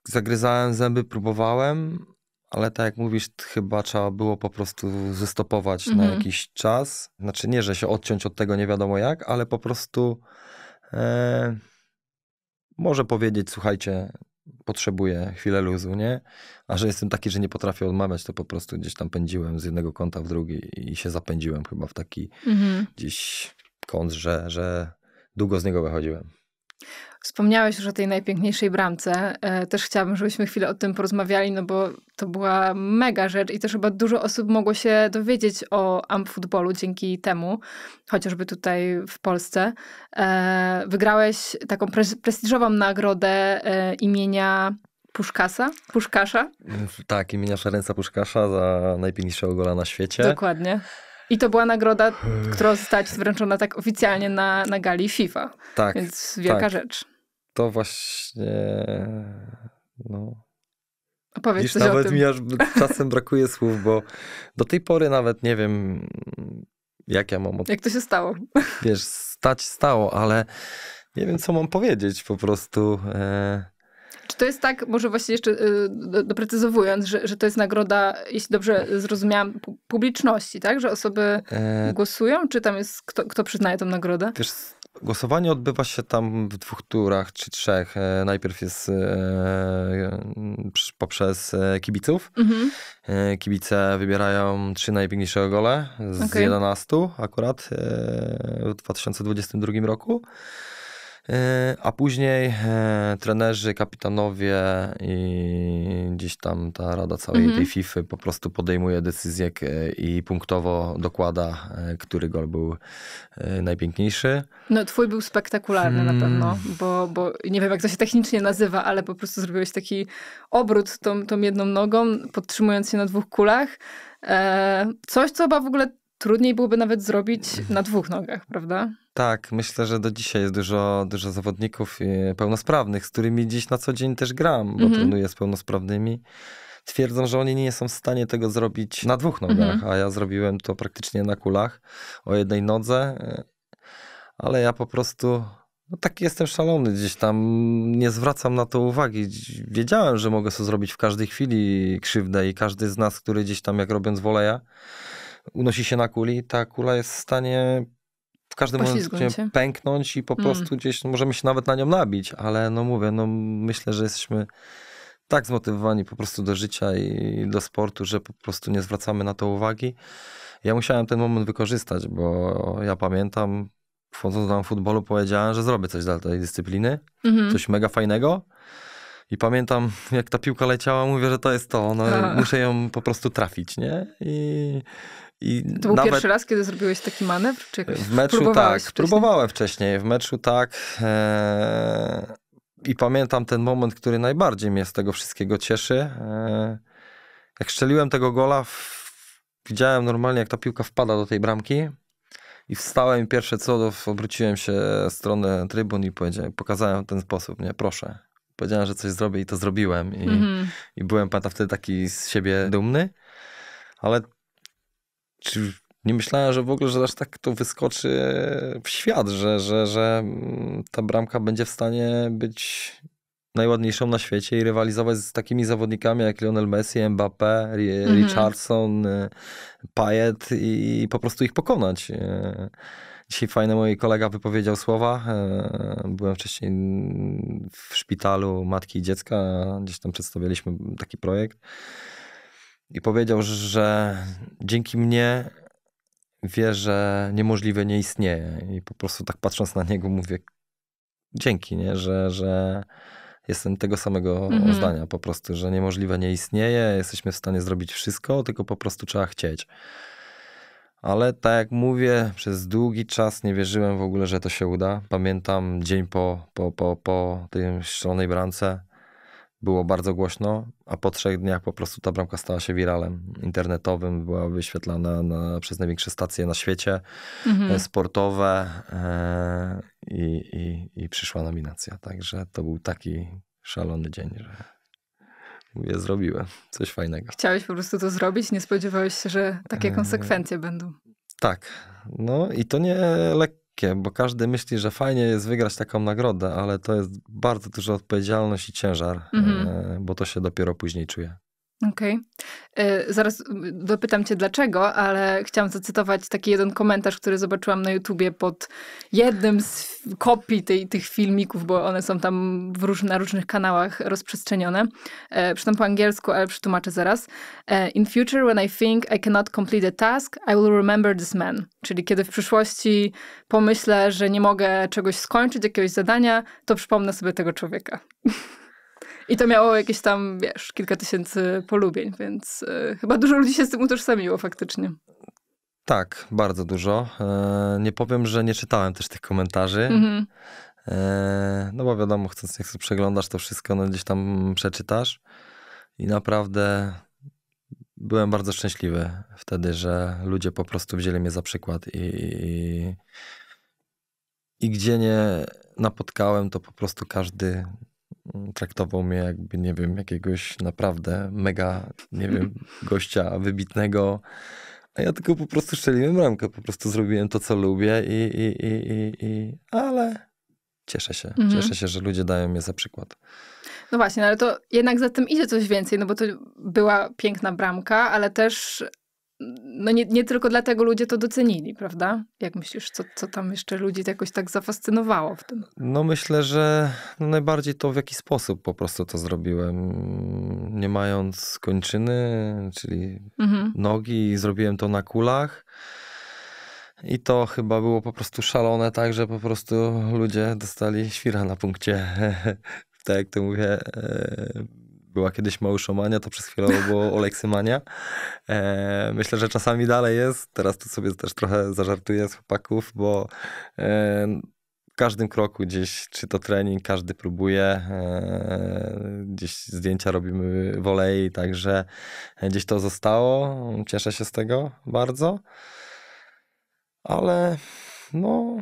zagryzałem zęby, próbowałem, ale tak jak mówisz, chyba trzeba było po prostu zestopować mhm. na jakiś czas. Znaczy nie, że się odciąć od tego nie wiadomo jak, ale po prostu e, może powiedzieć, słuchajcie, potrzebuję chwilę luzu, nie? A że jestem taki, że nie potrafię odmawiać, to po prostu gdzieś tam pędziłem z jednego kąta w drugi i się zapędziłem chyba w taki mhm. gdzieś kąt, że, że długo z niego wychodziłem. Wspomniałeś już o tej najpiękniejszej bramce. E, też chciałabym, żebyśmy chwilę o tym porozmawiali, no bo to była mega rzecz i też chyba dużo osób mogło się dowiedzieć o amp futbolu dzięki temu, chociażby tutaj w Polsce. E, wygrałeś taką prestiżową nagrodę e, imienia Puszkasa? Puszkasza? Tak, imienia Ferenca Puszkasza za najpiękniejszego gola na świecie. Dokładnie. I to była nagroda, która została wręczona tak oficjalnie na, na gali FIFA. Tak. Więc wielka tak. rzecz to właśnie. No. Opowiedz coś nawet o tym. mi aż czasem brakuje słów, bo do tej pory nawet nie wiem, jak ja mam. Od... Jak to się stało? Wiesz, stać stało, ale nie wiem, co mam powiedzieć po prostu. E... Czy to jest tak, może właśnie jeszcze e, doprecyzowując, że, że to jest nagroda, jeśli dobrze zrozumiałam, publiczności, tak? Że osoby e... głosują, czy tam jest kto, kto przyznaje tą nagrodę? Wiesz, Głosowanie odbywa się tam w dwóch turach czy trzech. E, najpierw jest e, poprzez e, kibiców. Mhm. Kibice wybierają trzy najpiękniejsze gole z okay. 11 akurat w 2022 roku. E, a później e, trenerzy, kapitanowie i gdzieś tam ta rada całej mhm. tej FIFA po prostu podejmuje decyzję i punktowo dokłada, e, który gol był najpiękniejszy. No twój był spektakularny hmm. na pewno, bo, bo nie wiem jak to się technicznie nazywa, ale po prostu zrobiłeś taki obrót tą, tą jedną nogą, podtrzymując się na dwóch kulach. Coś, co chyba w ogóle trudniej byłoby nawet zrobić na dwóch nogach, prawda? Tak, myślę, że do dzisiaj jest dużo, dużo zawodników e, pełnosprawnych, z którymi dziś na co dzień też gram, bo mhm. trenuję z pełnosprawnymi. Twierdzą, że oni nie są w stanie tego zrobić na dwóch nogach, mhm. a ja zrobiłem to praktycznie na kulach o jednej nodze, e, ale ja po prostu no tak jestem szalony gdzieś tam, nie zwracam na to uwagi. Wiedziałem, że mogę sobie zrobić w każdej chwili krzywdę i każdy z nas, który gdzieś tam jak robiąc woleja, unosi się na kuli, ta kula jest w stanie w każdym momencie pęknąć i po mm. prostu gdzieś no, możemy się nawet na nią nabić, ale no mówię, no myślę, że jesteśmy tak zmotywowani po prostu do życia i do sportu, że po prostu nie zwracamy na to uwagi. Ja musiałem ten moment wykorzystać, bo ja pamiętam, wchodząc do futbolu powiedziałem, że zrobię coś dla tej dyscypliny, mm -hmm. coś mega fajnego. I pamiętam, jak ta piłka leciała, mówię, że to jest to. No, muszę ją po prostu trafić, nie? I i to był nawet... pierwszy raz, kiedy zrobiłeś taki manewr? Czy jakoś w meczu tak, wcześniej? próbowałem wcześniej. W meczu tak. E, I pamiętam ten moment, który najbardziej mnie z tego wszystkiego cieszy. E, jak szczeliłem tego gola, widziałem normalnie, jak ta piłka wpada do tej bramki. I wstałem i pierwsze co, obróciłem się w stronę trybun i powiedziałem, pokazałem w ten sposób, nie, proszę. Powiedziałem, że coś zrobię i to zrobiłem. I, mm -hmm. i byłem, pamiętam, wtedy taki z siebie dumny. Ale czy nie myślałem, że w ogóle, że aż tak to wyskoczy w świat, że, że, że mm, ta bramka będzie w stanie być najładniejszą na świecie i rywalizować z takimi zawodnikami jak Lionel Messi, Mbappé, mhm. Richardson, y, Payet i po prostu ich pokonać. Y, dzisiaj fajny mój kolega wypowiedział słowa. Y, byłem wcześniej w szpitalu matki i dziecka, gdzieś tam przedstawialiśmy taki projekt i powiedział, że dzięki mnie wie, że niemożliwe nie istnieje. I po prostu tak patrząc na niego mówię, dzięki, nie? Że, że jestem tego samego mhm. zdania po prostu, że niemożliwe nie istnieje, jesteśmy w stanie zrobić wszystko, tylko po prostu trzeba chcieć. Ale tak jak mówię, przez długi czas nie wierzyłem w ogóle, że to się uda. Pamiętam dzień po, po, po, po tej szalonej brance, było bardzo głośno, a po trzech dniach po prostu ta bramka stała się wiralem internetowym, była wyświetlana na, przez największe stacje na świecie, mhm. e, sportowe yy, i, i przyszła nominacja. Także to był taki szalony dzień, że mówię, zrobiłem coś fajnego. Chciałeś po prostu to zrobić, nie spodziewałeś się, że takie e, konsekwencje będą. Tak, no i to nie lekko lekkie, bo każdy myśli, że fajnie jest wygrać taką nagrodę, ale to jest bardzo duża odpowiedzialność i ciężar, mm -hmm. bo to się dopiero później czuje. Okej. Okay. Zaraz y, dopytam cię dlaczego, ale chciałam zacytować taki jeden komentarz, który zobaczyłam na YouTubie pod jednym z kopii tej, tych filmików, bo one są tam róż na różnych kanałach rozprzestrzenione. E, po angielsku, ale przetłumaczę zaraz. E, In future, when I think I cannot complete a task, I will remember this man. Czyli kiedy w przyszłości pomyślę, że nie mogę czegoś skończyć, jakiegoś zadania, to przypomnę sobie tego człowieka. I to miało jakieś tam, wiesz, kilka tysięcy polubień, więc y, chyba dużo ludzi się z tym utożsamiło faktycznie. Tak, bardzo dużo. E, nie powiem, że nie czytałem też tych komentarzy. Mhm. E, no bo wiadomo, chcąc, sobie przeglądasz to wszystko, no gdzieś tam przeczytasz. I naprawdę byłem bardzo szczęśliwy wtedy, że ludzie po prostu wzięli mnie za przykład i, i, i gdzie nie napotkałem, to po prostu każdy traktował mnie jakby, nie wiem, jakiegoś naprawdę mega, nie wiem, gościa wybitnego. A ja tylko po prostu szczeliłem ramkę, po prostu zrobiłem to, co lubię i, i, i, i, i ale cieszę się. Mhm. Cieszę się, że ludzie dają mnie za przykład. No właśnie, no ale to jednak za tym idzie coś więcej, no bo to była piękna bramka, ale też no nie, nie tylko dlatego ludzie to docenili, prawda? Jak myślisz, co, co tam jeszcze ludzi jakoś tak zafascynowało w tym? No myślę, że no najbardziej to w jaki sposób po prostu to zrobiłem. Nie mając kończyny, czyli mhm. nogi, zrobiłem to na kulach. I to chyba było po prostu szalone, tak że po prostu ludzie dostali świra na punkcie, tak jak to mówię, e, była kiedyś Małyszomania, to przez chwilę było Oleksymania. E, myślę, że czasami dalej jest. Teraz tu sobie też trochę zażartuję z chłopaków, bo e, w każdym kroku gdzieś, czy to trening, każdy próbuje, e, gdzieś zdjęcia robimy w olei, także gdzieś to zostało. Cieszę się z tego bardzo. Ale no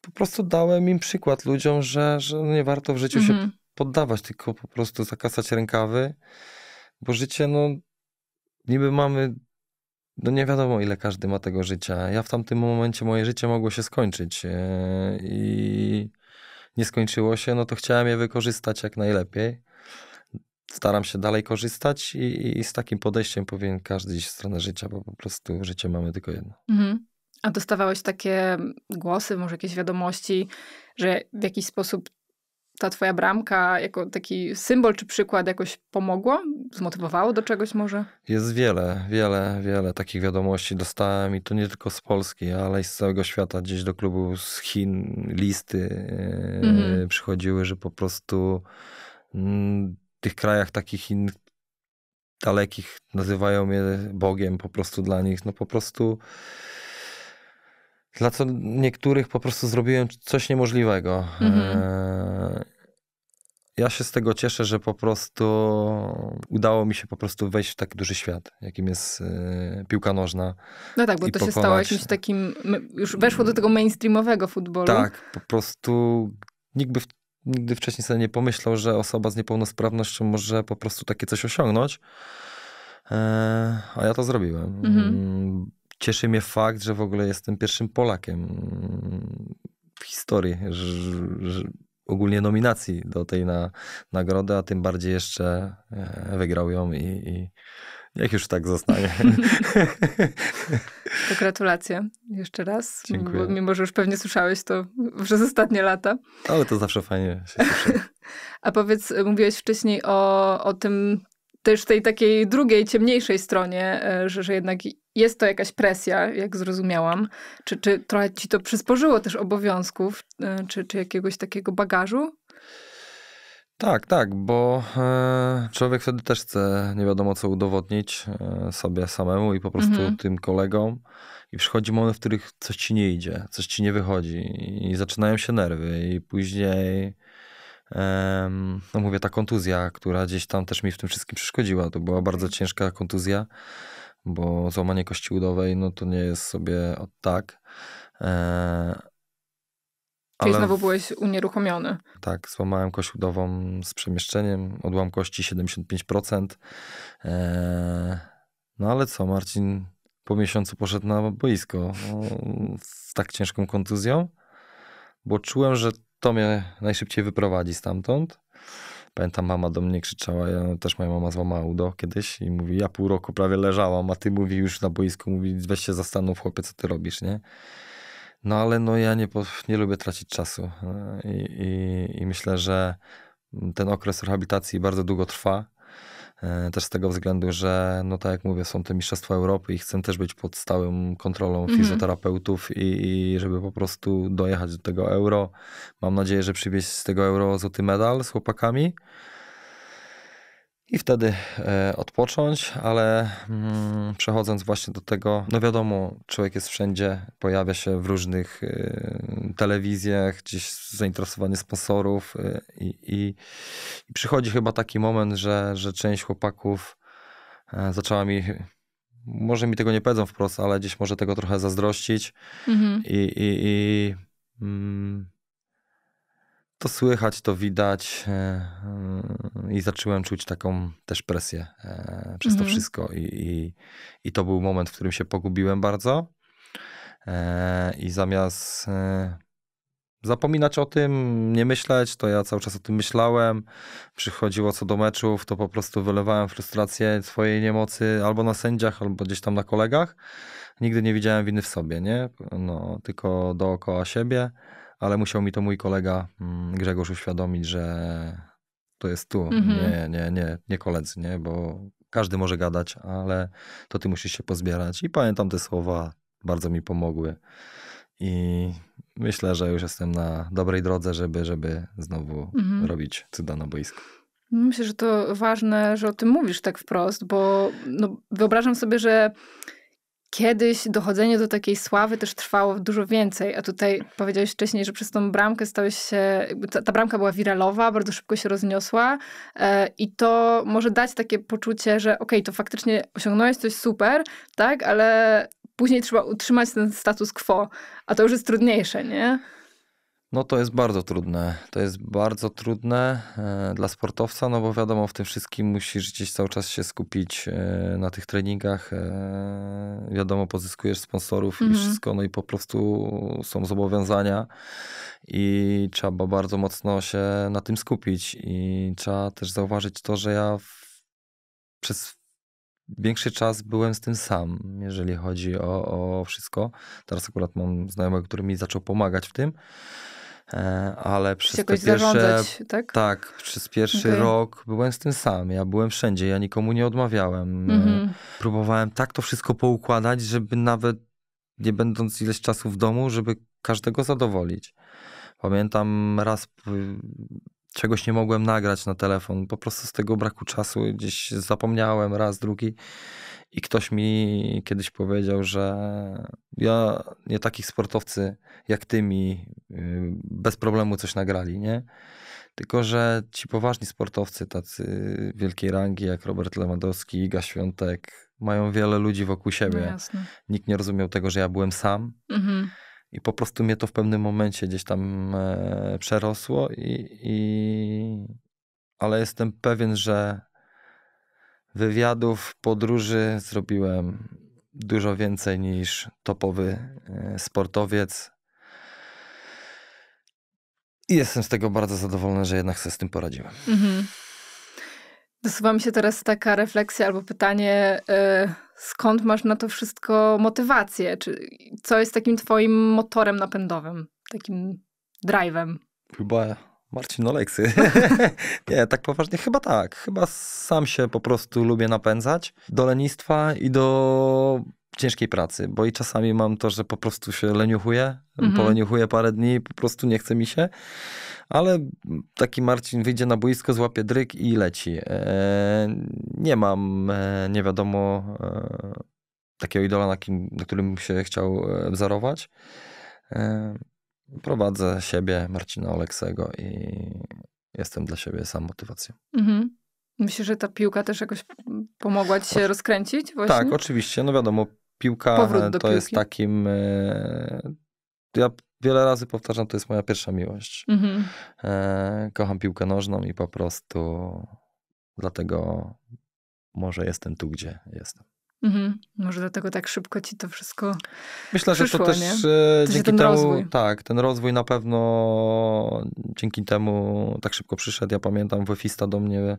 po prostu dałem im przykład ludziom, że, że nie warto w życiu mm -hmm. się mhm poddawać, tylko po prostu zakasać rękawy, bo życie, no niby mamy, no nie wiadomo ile każdy ma tego życia. Ja w tamtym momencie moje życie mogło się skończyć e, i nie skończyło się, no to chciałem je wykorzystać jak najlepiej. Staram się dalej korzystać i, i z takim podejściem powinien każdy iść w stronę życia, bo po prostu życie mamy tylko jedno. Mhm. A dostawałeś takie głosy, może jakieś wiadomości, że w jakiś sposób ta twoja bramka jako taki symbol czy przykład jakoś pomogło? Zmotywowało do czegoś może? Jest wiele, wiele, wiele takich wiadomości dostałem i to nie tylko z Polski, ale i z całego świata. Gdzieś do klubu z Chin listy mm. przychodziły, że po prostu mm, w tych krajach takich in dalekich nazywają mnie Bogiem po prostu dla nich. No po prostu dla co niektórych po prostu zrobiłem coś niemożliwego. Mhm. E, ja się z tego cieszę, że po prostu udało mi się po prostu wejść w tak duży świat, jakim jest e, piłka nożna. No tak, bo to pokonać... się stało jakimś takim, już weszło do tego mainstreamowego futbolu. Tak, po prostu nikt by nigdy wcześniej sobie nie pomyślał, że osoba z niepełnosprawnością może po prostu takie coś osiągnąć. E, a ja to zrobiłem. Mhm. Mm, cieszy mnie fakt, że w ogóle jestem pierwszym Polakiem w historii, że, że ogólnie nominacji do tej na, nagrody, a tym bardziej jeszcze e, wygrał ją i, i niech już tak zostanie. to gratulacje jeszcze raz. Dziękuję. Mimo, że już pewnie słyszałeś to przez ostatnie lata. Ale to zawsze fajnie się słyszy. a powiedz, mówiłeś wcześniej o, o tym też tej takiej drugiej, ciemniejszej stronie, e, że, że jednak jest to jakaś presja, jak zrozumiałam. Czy, czy trochę ci to przysporzyło też obowiązków, e, czy, czy jakiegoś takiego bagażu? Tak, tak, bo e, człowiek wtedy też chce nie wiadomo co udowodnić e, sobie samemu i po prostu mhm. tym kolegom. I przychodzi moment, w których coś ci nie idzie, coś ci nie wychodzi i zaczynają się nerwy i później no mówię, ta kontuzja, która gdzieś tam też mi w tym wszystkim przeszkodziła. To była bardzo ciężka kontuzja bo złamanie kości udowej, no to nie jest sobie od tak. E, Czyli ale... znowu byłeś unieruchomiony. Tak, złamałem kość udową z przemieszczeniem, odłam kości 75%. E, no ale co, Marcin po miesiącu poszedł na boisko no, z tak ciężką kontuzją, bo czułem, że to mnie najszybciej wyprowadzi stamtąd. Pamiętam, mama do mnie krzyczała, ja, też moja mama złamała udo kiedyś i mówi, ja pół roku prawie leżałam, a ty mówi już na boisku, mówi, weź się zastanów chłopie, co ty robisz, nie? No ale no ja nie, nie lubię tracić czasu e, I, i, i myślę, że ten okres rehabilitacji bardzo długo trwa E, też z tego względu, że no tak jak mówię, są te Mistrzostwa Europy i chcę też być pod stałym kontrolą mm fizjoterapeutów i, i, żeby po prostu dojechać do tego euro. Mam nadzieję, że przywieźć z tego euro złoty medal z chłopakami i wtedy e, odpocząć, ale mm, przechodząc właśnie do tego, no wiadomo, człowiek jest wszędzie, pojawia się w różnych y, telewizjach, gdzieś zainteresowanie sponsorów y, i, i, przychodzi chyba taki moment, że, że część chłopaków zaczęła mi może mi tego nie powiedzą wprost, ale gdzieś może tego trochę zazdrościć. Mhm. I, i, i mm, to słychać, to widać e, mm, i zacząłem czuć taką też presję e, przez mhm. to wszystko. I, I, i, to był moment, w którym się pogubiłem bardzo. E, I zamiast zapominać o tym, nie myśleć, to ja cały czas o tym myślałem. Przychodziło co do meczów, to po prostu wylewałem frustrację swojej niemocy albo na sędziach, albo gdzieś tam na kolegach. Nigdy nie widziałem winy w sobie, nie? No, tylko dookoła siebie ale musiał mi to mój kolega mm, Grzegorz uświadomić, że to jest tu, mhm. nie, nie, nie, nie koledzy, nie, bo każdy może gadać, ale to ty musisz się pozbierać. I pamiętam te słowa, bardzo mi pomogły. I myślę, że już jestem na dobrej drodze, żeby, żeby znowu mhm. robić cuda na boisku. Myślę, że to ważne, że o tym mówisz tak wprost, bo no, wyobrażam sobie, że kiedyś dochodzenie do takiej sławy też trwało dużo więcej, a tutaj powiedziałeś wcześniej, że przez tą bramkę stałeś się, ta, ta bramka była wiralowa, bardzo szybko się rozniosła e, i to może dać takie poczucie, że okej, okay, to faktycznie osiągnąłeś coś super, tak, ale później trzeba utrzymać ten status quo, a to już jest trudniejsze, nie? No to jest bardzo trudne. To jest bardzo trudne e, dla sportowca, no bo wiadomo, w tym wszystkim musisz gdzieś cały czas się skupić e, na tych treningach. E, wiadomo, pozyskujesz sponsorów i mhm. wszystko, no i po prostu są zobowiązania i trzeba bardzo mocno się na tym skupić. I trzeba też zauważyć to, że ja w... przez większy czas byłem z tym sam, jeżeli chodzi o, o wszystko. Teraz akurat mam znajomego, który mi zaczął pomagać w tym. E, ale przez jakoś pierwsze, zarządzać, tak? Tak, przez pierwszy okay. rok byłem z tym sam. Ja byłem wszędzie, ja nikomu nie odmawiałem. Mm-hmm. Próbowałem tak to wszystko poukładać, żeby nawet nie będąc ileś czasu w domu, żeby każdego zadowolić. Pamiętam raz czegoś nie mogłem nagrać na telefon. Po prostu z tego braku czasu gdzieś zapomniałem raz, drugi. I ktoś mi kiedyś powiedział, że ja nie takich sportowcy jak ty mi y, bez problemu coś nagrali, nie? Tylko, że ci poważni sportowcy, tacy wielkiej rangi jak Robert Lewandowski, Iga Świątek, mają wiele ludzi wokół no siebie. No Nikt nie rozumiał tego, że ja byłem sam. Mhm i po prostu mnie to w pewnym momencie gdzieś tam e, przerosło i, i... ale jestem pewien, że wywiadów, podróży zrobiłem dużo więcej niż topowy e, sportowiec. I jestem z tego bardzo zadowolony, że jednak sobie z tym poradziłem. Mhm. Wysuwa mi się teraz taka refleksja albo pytanie, e, skąd masz na to wszystko motywację? Czy, co jest takim twoim motorem napędowym, takim drive'em? Chyba Marcin Oleksy. nie, tak poważnie, chyba tak. Chyba sam się po prostu lubię napędzać do lenistwa i do ciężkiej pracy, bo i czasami mam to, że po prostu się leniuchuję, mhm. poleniuchuję parę dni, i po prostu nie chce mi się ale taki Marcin wyjdzie na boisko, złapie dryk i leci. E, nie mam, e, nie wiadomo, e, takiego idola, na, kim, na którym się chciał wzorować. Prowadzę siebie, Marcina Oleksego i jestem dla siebie sam motywacją. Mhm. Myślę, że ta piłka też jakoś pomogła ci się Oczy... rozkręcić? Właśnie? Tak, oczywiście. No wiadomo, piłka to piłki. jest takim. Ja wiele razy powtarzam, to jest moja pierwsza miłość. Mhm. E, kocham piłkę nożną i po prostu dlatego może jestem tu, gdzie jestem. Mhm. Może dlatego tak szybko ci to wszystko. Myślę, przyszło, że to też e, dzięki ten temu. Rozwój. Tak, ten rozwój na pewno dzięki temu tak szybko przyszedł. Ja pamiętam, Wefista do mnie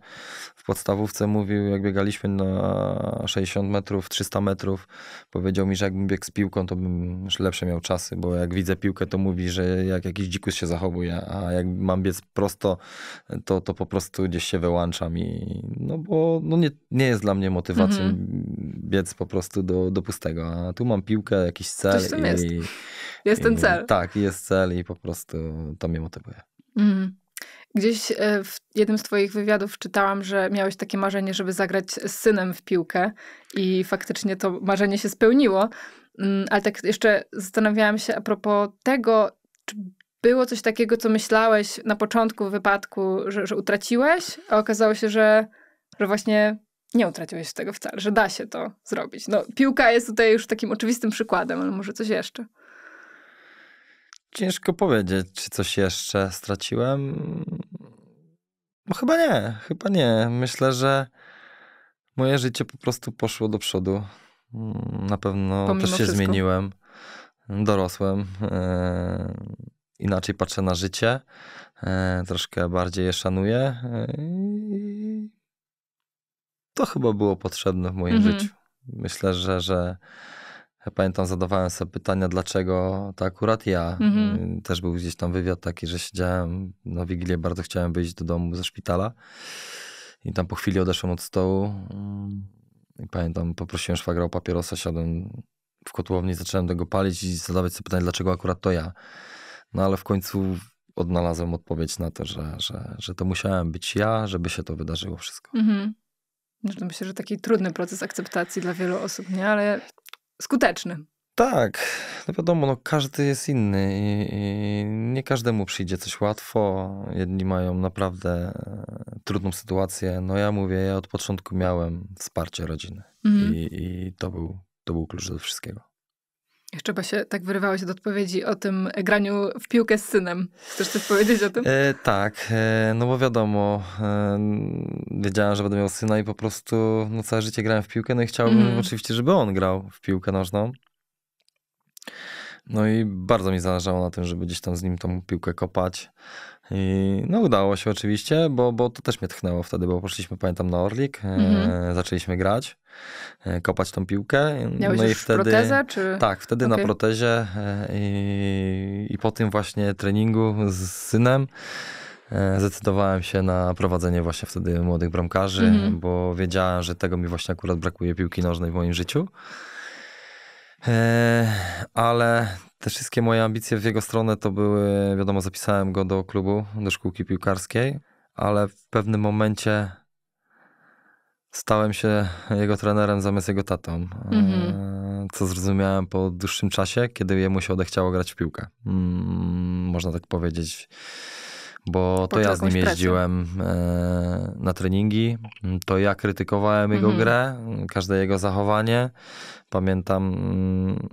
w podstawówce mówił, jak biegaliśmy na 60 metrów, 300 metrów, powiedział mi, że jakbym biegł z piłką, to bym już lepsze miał czasy, bo jak widzę piłkę, to mówi, że jak jakiś dzikus się zachowuje, a jak mam biec prosto, to, to po prostu gdzieś się wyłączam i no bo no nie, nie jest dla mnie motywacją. Mhm biec po prostu do, do pustego. A tu mam piłkę, jakiś cel. Coś i, jest. Jest i, ten cel. Tak, jest cel i po prostu to mnie motywuje. Mm. Gdzieś e, w jednym z Twoich wywiadów czytałam, że miałeś takie marzenie, żeby zagrać z synem w piłkę, i faktycznie to marzenie się spełniło. Mm, ale tak jeszcze zastanawiałam się a propos tego, czy było coś takiego, co myślałeś na początku wypadku, że, że utraciłeś, a okazało się, że, że właśnie nie utraciłeś tego wcale, że da się to zrobić. No, piłka jest tutaj już takim oczywistym przykładem, ale może coś jeszcze. Ciężko powiedzieć, czy coś jeszcze straciłem. No, chyba nie, chyba nie. Myślę, że moje życie po prostu poszło do przodu. Mm, na pewno Pomimo też się wszystko. zmieniłem. Dorosłem. E, inaczej patrzę na życie. E, troszkę bardziej je szanuję. Yy, to chyba było potrzebne w moim mhm. życiu. Myślę, że, że pamiętam, zadawałem sobie pytania, dlaczego to akurat ja. Mhm. Mm, też był gdzieś tam wywiad taki, że siedziałem na Wigilię, bardzo chciałem wyjść do domu ze szpitala. I tam po chwili odeszłem od stołu. Mm, I pamiętam, poprosiłem szwagra o papierosa, siadłem w kotłowni, zacząłem tego palić i zadawać sobie pytanie, dlaczego akurat to ja. No ale w końcu odnalazłem odpowiedź na to, że, że, że to musiałem być ja, żeby się to wydarzyło wszystko. Mhm. No myślę, że taki trudny proces akceptacji dla wielu osób, nie? Ale skuteczny. Tak, no wiadomo, no każdy jest inny i, i, nie każdemu przyjdzie coś łatwo. Jedni mają naprawdę e, trudną sytuację. No ja mówię, ja od początku miałem wsparcie rodziny mhm. I, i, to, był, to był klucz do wszystkiego. Jeszcze chyba się tak wyrywałeś z odpowiedzi o tym graniu w piłkę z synem. Chcesz coś powiedzieć o tym? E, tak, e, no bo wiadomo, e, wiedziałem, że będę miał syna i po prostu no, całe życie grałem w piłkę, no i chciałbym mm. oczywiście, żeby on grał w piłkę nożną. No i bardzo mi zależało na tym, żeby gdzieś tam z nim tą piłkę kopać. I no udało się oczywiście, bo, bo to też mnie tchnęło wtedy, bo poszliśmy, pamiętam, na Orlik, e, mhm. zaczęliśmy grać, e, kopać tą piłkę. Miałeś no i wtedy. Protezę, czy... Tak, wtedy okay. na protezie e, i, i po tym właśnie treningu z synem e, zdecydowałem się na prowadzenie właśnie wtedy młodych bramkarzy, mhm. bo wiedziałem, że tego mi właśnie akurat brakuje piłki nożnej w moim życiu. E, ale te wszystkie moje ambicje w jego stronę to były, wiadomo, zapisałem go do klubu, do szkółki piłkarskiej, ale w pewnym momencie stałem się jego trenerem zamiast jego tatą. Mm-hmm. Co zrozumiałem po dłuższym czasie, kiedy jemu się odechciało grać w piłkę. Mm, można tak powiedzieć, bo po to ja z nim jeździłem e, na treningi, to ja krytykowałem mm-hmm. jego mhm. grę, każde jego zachowanie. Pamiętam. Mm,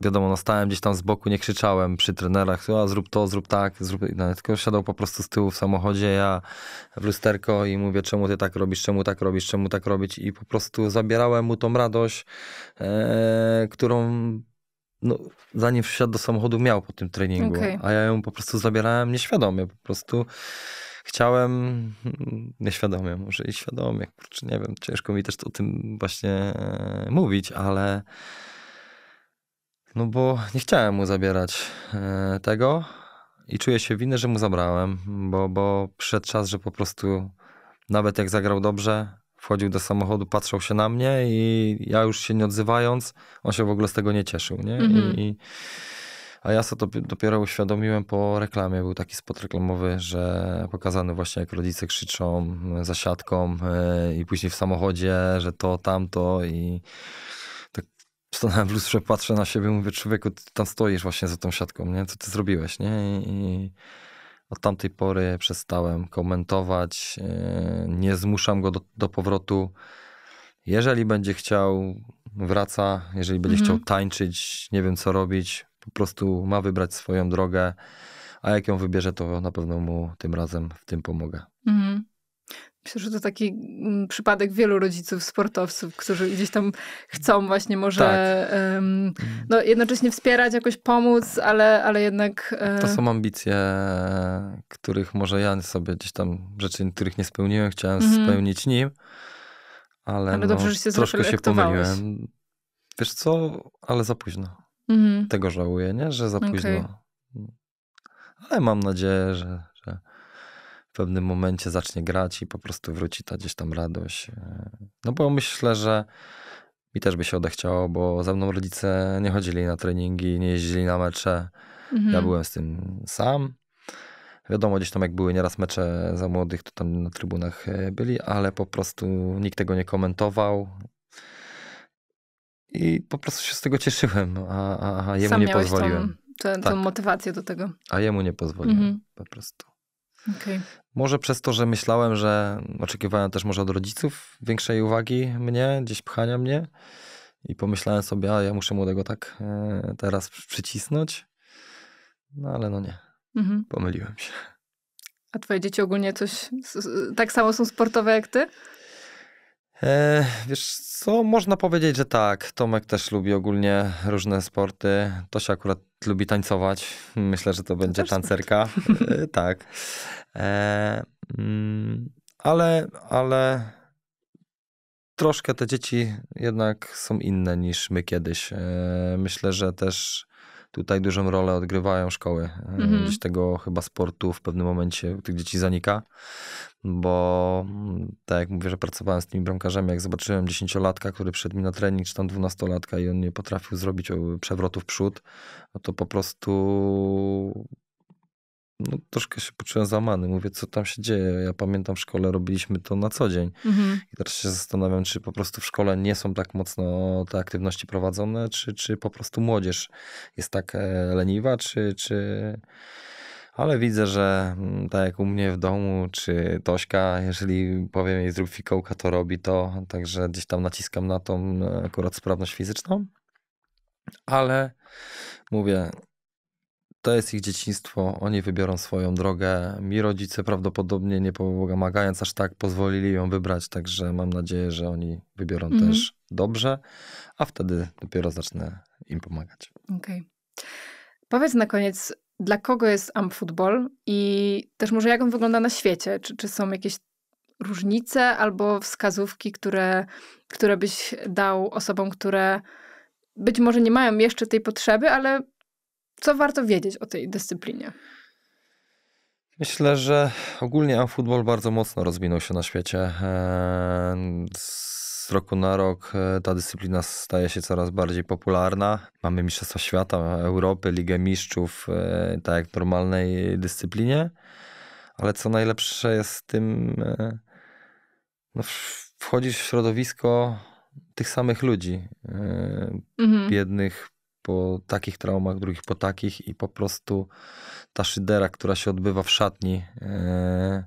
wiadomo, no stałem gdzieś tam z boku, nie krzyczałem przy trenerach, a zrób to, zrób tak, zrób No, tylko siadał po prostu z tyłu w samochodzie, ja w lusterko i mówię, czemu ty tak robisz, czemu tak robisz, czemu tak robić i po prostu zabierałem mu tą radość, e, którą no, zanim wsiadł do samochodu miał po tym treningu, okay. a ja ją po prostu zabierałem nieświadomie, po prostu chciałem nieświadomie, może i świadomie, nie wiem, ciężko mi też o tym właśnie e, mówić, ale no bo nie chciałem mu zabierać e, tego i czuję się winny, że mu zabrałem, bo, bo przyszedł czas, że po prostu nawet jak zagrał dobrze, wchodził do samochodu, patrzył się na mnie i ja już się nie odzywając, on się w ogóle z tego nie cieszył, nie? Mhm. I, I, a ja sobie to dopiero uświadomiłem po reklamie. Był taki spot reklamowy, że pokazany właśnie jak rodzice krzyczą za siatką e, i później w samochodzie, że to, tamto i stanąłem w lustrze, patrzę na siebie, mówię, człowieku, ty tam stoisz właśnie za tą siatką, nie? Co ty zrobiłeś, nie? I, i od tamtej pory przestałem komentować, e, nie zmuszam go do, do, powrotu. Jeżeli będzie chciał, wraca, jeżeli będzie mhm. chciał tańczyć, nie wiem co robić, po prostu ma wybrać swoją drogę, a jak ją wybierze, to na pewno mu tym razem w tym pomogę. Mhm. Myślę, że to taki mm, przypadek wielu rodziców, sportowców, którzy gdzieś tam chcą właśnie może tak. um, no, jednocześnie wspierać, jakoś pomóc, ale, ale jednak... E, to są ambicje, których może ja sobie gdzieś tam, rzeczy, których nie spełniłem, chciałem mhm. spełnić nim, ale, ale no, dobrze, że się troszkę się pomyliłem. Wiesz co, ale za późno. Mhm. Tego żałuję, nie? że za okay. późno. Ale mam nadzieję, że, w pewnym momencie zacznie grać i po prostu wróci ta gdzieś tam radość. E, no bo myślę, że mi też by się odechciało, bo za mną rodzice nie chodzili na treningi, nie jeździli na mecze. Mhm. Ja byłem z tym sam. Wiadomo, gdzieś tam jak były nieraz mecze za młodych, to tam na trybunach e, byli, ale po prostu nikt tego nie komentował. I po prostu się z tego cieszyłem, a, a, a jemu sam nie pozwoliłem. Tą, tak. tą motywację do tego. A jemu nie pozwoliłem mhm. po prostu. Okay. Może przez to, że myślałem, że oczekiwałem też może od rodziców większej uwagi mnie, gdzieś pchania mnie i pomyślałem sobie, a ja muszę młodego tak e, teraz przycisnąć. No ale no nie, mhm. pomyliłem się. A twoje dzieci ogólnie coś tak samo są sportowe jak ty? E, wiesz co, można powiedzieć, że tak. Tomek też lubi ogólnie różne sporty. To się akurat lubi tańcować. Myślę, że to będzie to tancerka. E, tak. E, mm, ale, ale troszkę te dzieci jednak są inne niż my kiedyś. E, myślę, że też Tutaj dużą rolę odgrywają szkoły. E, mhm. Gdzieś tego chyba sportu w pewnym momencie tych dzieci zanika, bo mm, tak jak mówię, że pracowałem z tymi bramkarzami, jak zobaczyłem dziesięciolatka, który przyszedł mi na trening, czy tam dwunastolatka i on nie potrafił zrobić e, przewrotu w przód, no to po prostu no, troszkę się poczułem zamany Mówię, co tam się dzieje. Ja pamiętam, w szkole robiliśmy to na co dzień. Mhm. I teraz się zastanawiam, czy po prostu w szkole nie są tak mocno te aktywności prowadzone, czy, czy po prostu młodzież jest tak e, leniwa, czy, czy... Ale widzę, że mm, tak jak u mnie w domu, czy Tośka, jeżeli powiem jej zrób fikołka, to robi to. Także gdzieś tam naciskam na tą e, akurat sprawność fizyczną. Ale mówię, to jest ich dzieciństwo, oni wybiorą swoją drogę. Mi rodzice prawdopodobnie nie pomagając aż tak pozwolili ją wybrać, także mam nadzieję, że oni wybiorą mhm. też dobrze, a wtedy dopiero zacznę im pomagać. Okej. Okay. Powiedz na koniec, dla kogo jest AmFootball i też może jak on wygląda na świecie? Czy, czy są jakieś różnice albo wskazówki, które, które byś dał osobom, które być może nie mają jeszcze tej potrzeby, ale co warto wiedzieć o tej dyscyplinie? Myślę, że ogólnie futbol bardzo mocno rozwinął się na świecie. Eee, z roku na rok e, ta dyscyplina staje się coraz bardziej popularna. Mamy Mistrzostwa Świata, Europy, Ligę Mistrzów, e, tak jak w normalnej dyscyplinie. Ale co najlepsze jest z tym, e, no, wchodzisz w środowisko tych samych ludzi, mhm. biednych, po takich traumach, drugich po takich i po prostu ta szydera, która się odbywa w szatni. E,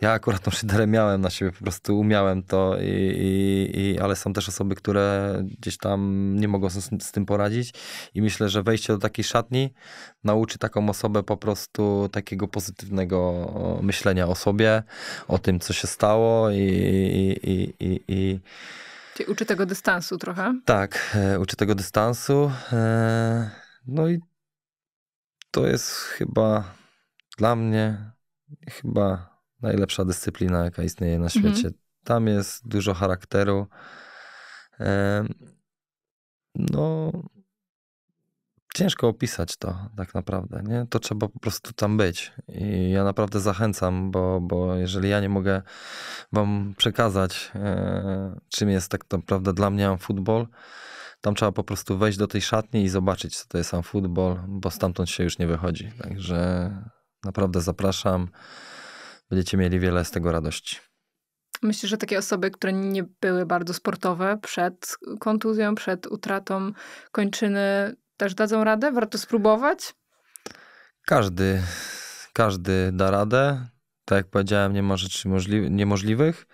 ja akurat tą szyderę miałem na siebie, po prostu umiałem to, i, i, i, ale są też osoby, które gdzieś tam nie mogą z, z, tym poradzić i myślę, że wejście do takiej szatni nauczy taką osobę po prostu takiego pozytywnego myślenia o sobie, o tym, co się stało i, i uczy tego dystansu trochę? Tak, e, uczy tego dystansu. E, no i to jest chyba dla mnie chyba najlepsza dyscyplina, jaka istnieje na mhm. świecie. Mhm. Tam jest dużo charakteru. E, no, ciężko opisać to tak naprawdę, nie? To trzeba po prostu tam być. I ja naprawdę zachęcam, bo, bo jeżeli ja nie mogę wam przekazać, e, czym jest tak naprawdę dla mnie futbol, tam trzeba po prostu wejść do tej szatni i zobaczyć, co to jest sam futbol, bo stamtąd się już nie wychodzi. Także naprawdę zapraszam. Będziecie mieli wiele z tego radości. Myślę, że takie osoby, które nie były bardzo sportowe przed kontuzją, przed utratą kończyny, też dadzą radę? Warto spróbować? Każdy, każdy da radę. Tak jak powiedziałem, nie ma rzeczy niemożliwych.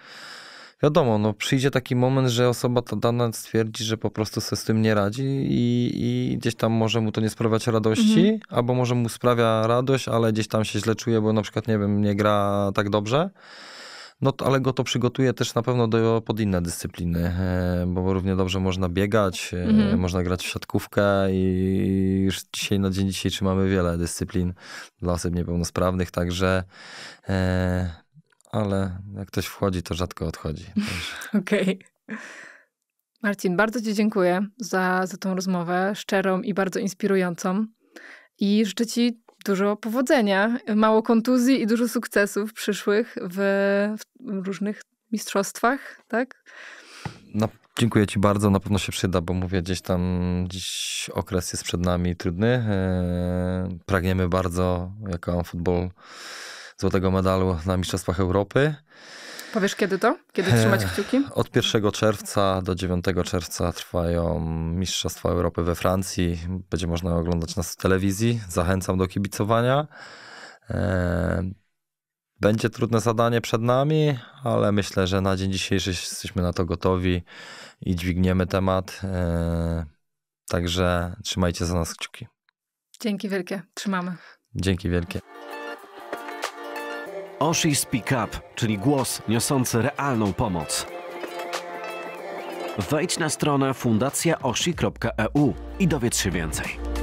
Wiadomo, no przyjdzie taki moment, że osoba ta dana stwierdzi, że po prostu sobie z tym nie radzi i, i gdzieś tam może mu to nie sprawiać radości, mhm. albo może mu sprawia radość, ale gdzieś tam się źle czuje, bo na przykład, nie wiem, nie gra tak dobrze no ale go to przygotuje też na pewno do, pod inne dyscypliny, e, bo równie dobrze można biegać, e, mhm. można grać w siatkówkę i już dzisiaj na dzień dzisiejszy mamy wiele dyscyplin dla osób niepełnosprawnych, także e, ale jak ktoś wchodzi, to rzadko odchodzi. Okej. Okay. Marcin, bardzo Ci dziękuję za, za tą rozmowę, szczerą i bardzo inspirującą. I życzę Ci dużo powodzenia, mało kontuzji i dużo sukcesów przyszłych w, w różnych mistrzostwach, tak? No, dziękuję Ci bardzo, na pewno się przyda, bo mówię, gdzieś tam dziś okres jest przed nami trudny. Eee, pragniemy bardzo, jako futbol, złotego medalu na Mistrzostwach Europy. Powiesz kiedy to? Kiedy trzymać kciuki? Od 1 czerwca do 9 czerwca trwają Mistrzostwa Europy we Francji. Będzie można oglądać nas w telewizji. Zachęcam do kibicowania. E, będzie trudne zadanie przed nami, ale myślę, że na dzień dzisiejszy jesteśmy na to gotowi i dźwigniemy temat. E, także trzymajcie za nas kciuki. Dzięki wielkie. Trzymamy. Dzięki wielkie. Oshi Speak Up, czyli głos niosący realną pomoc. Wejdź na stronę fundacjaoshi.eu i dowiedz się więcej.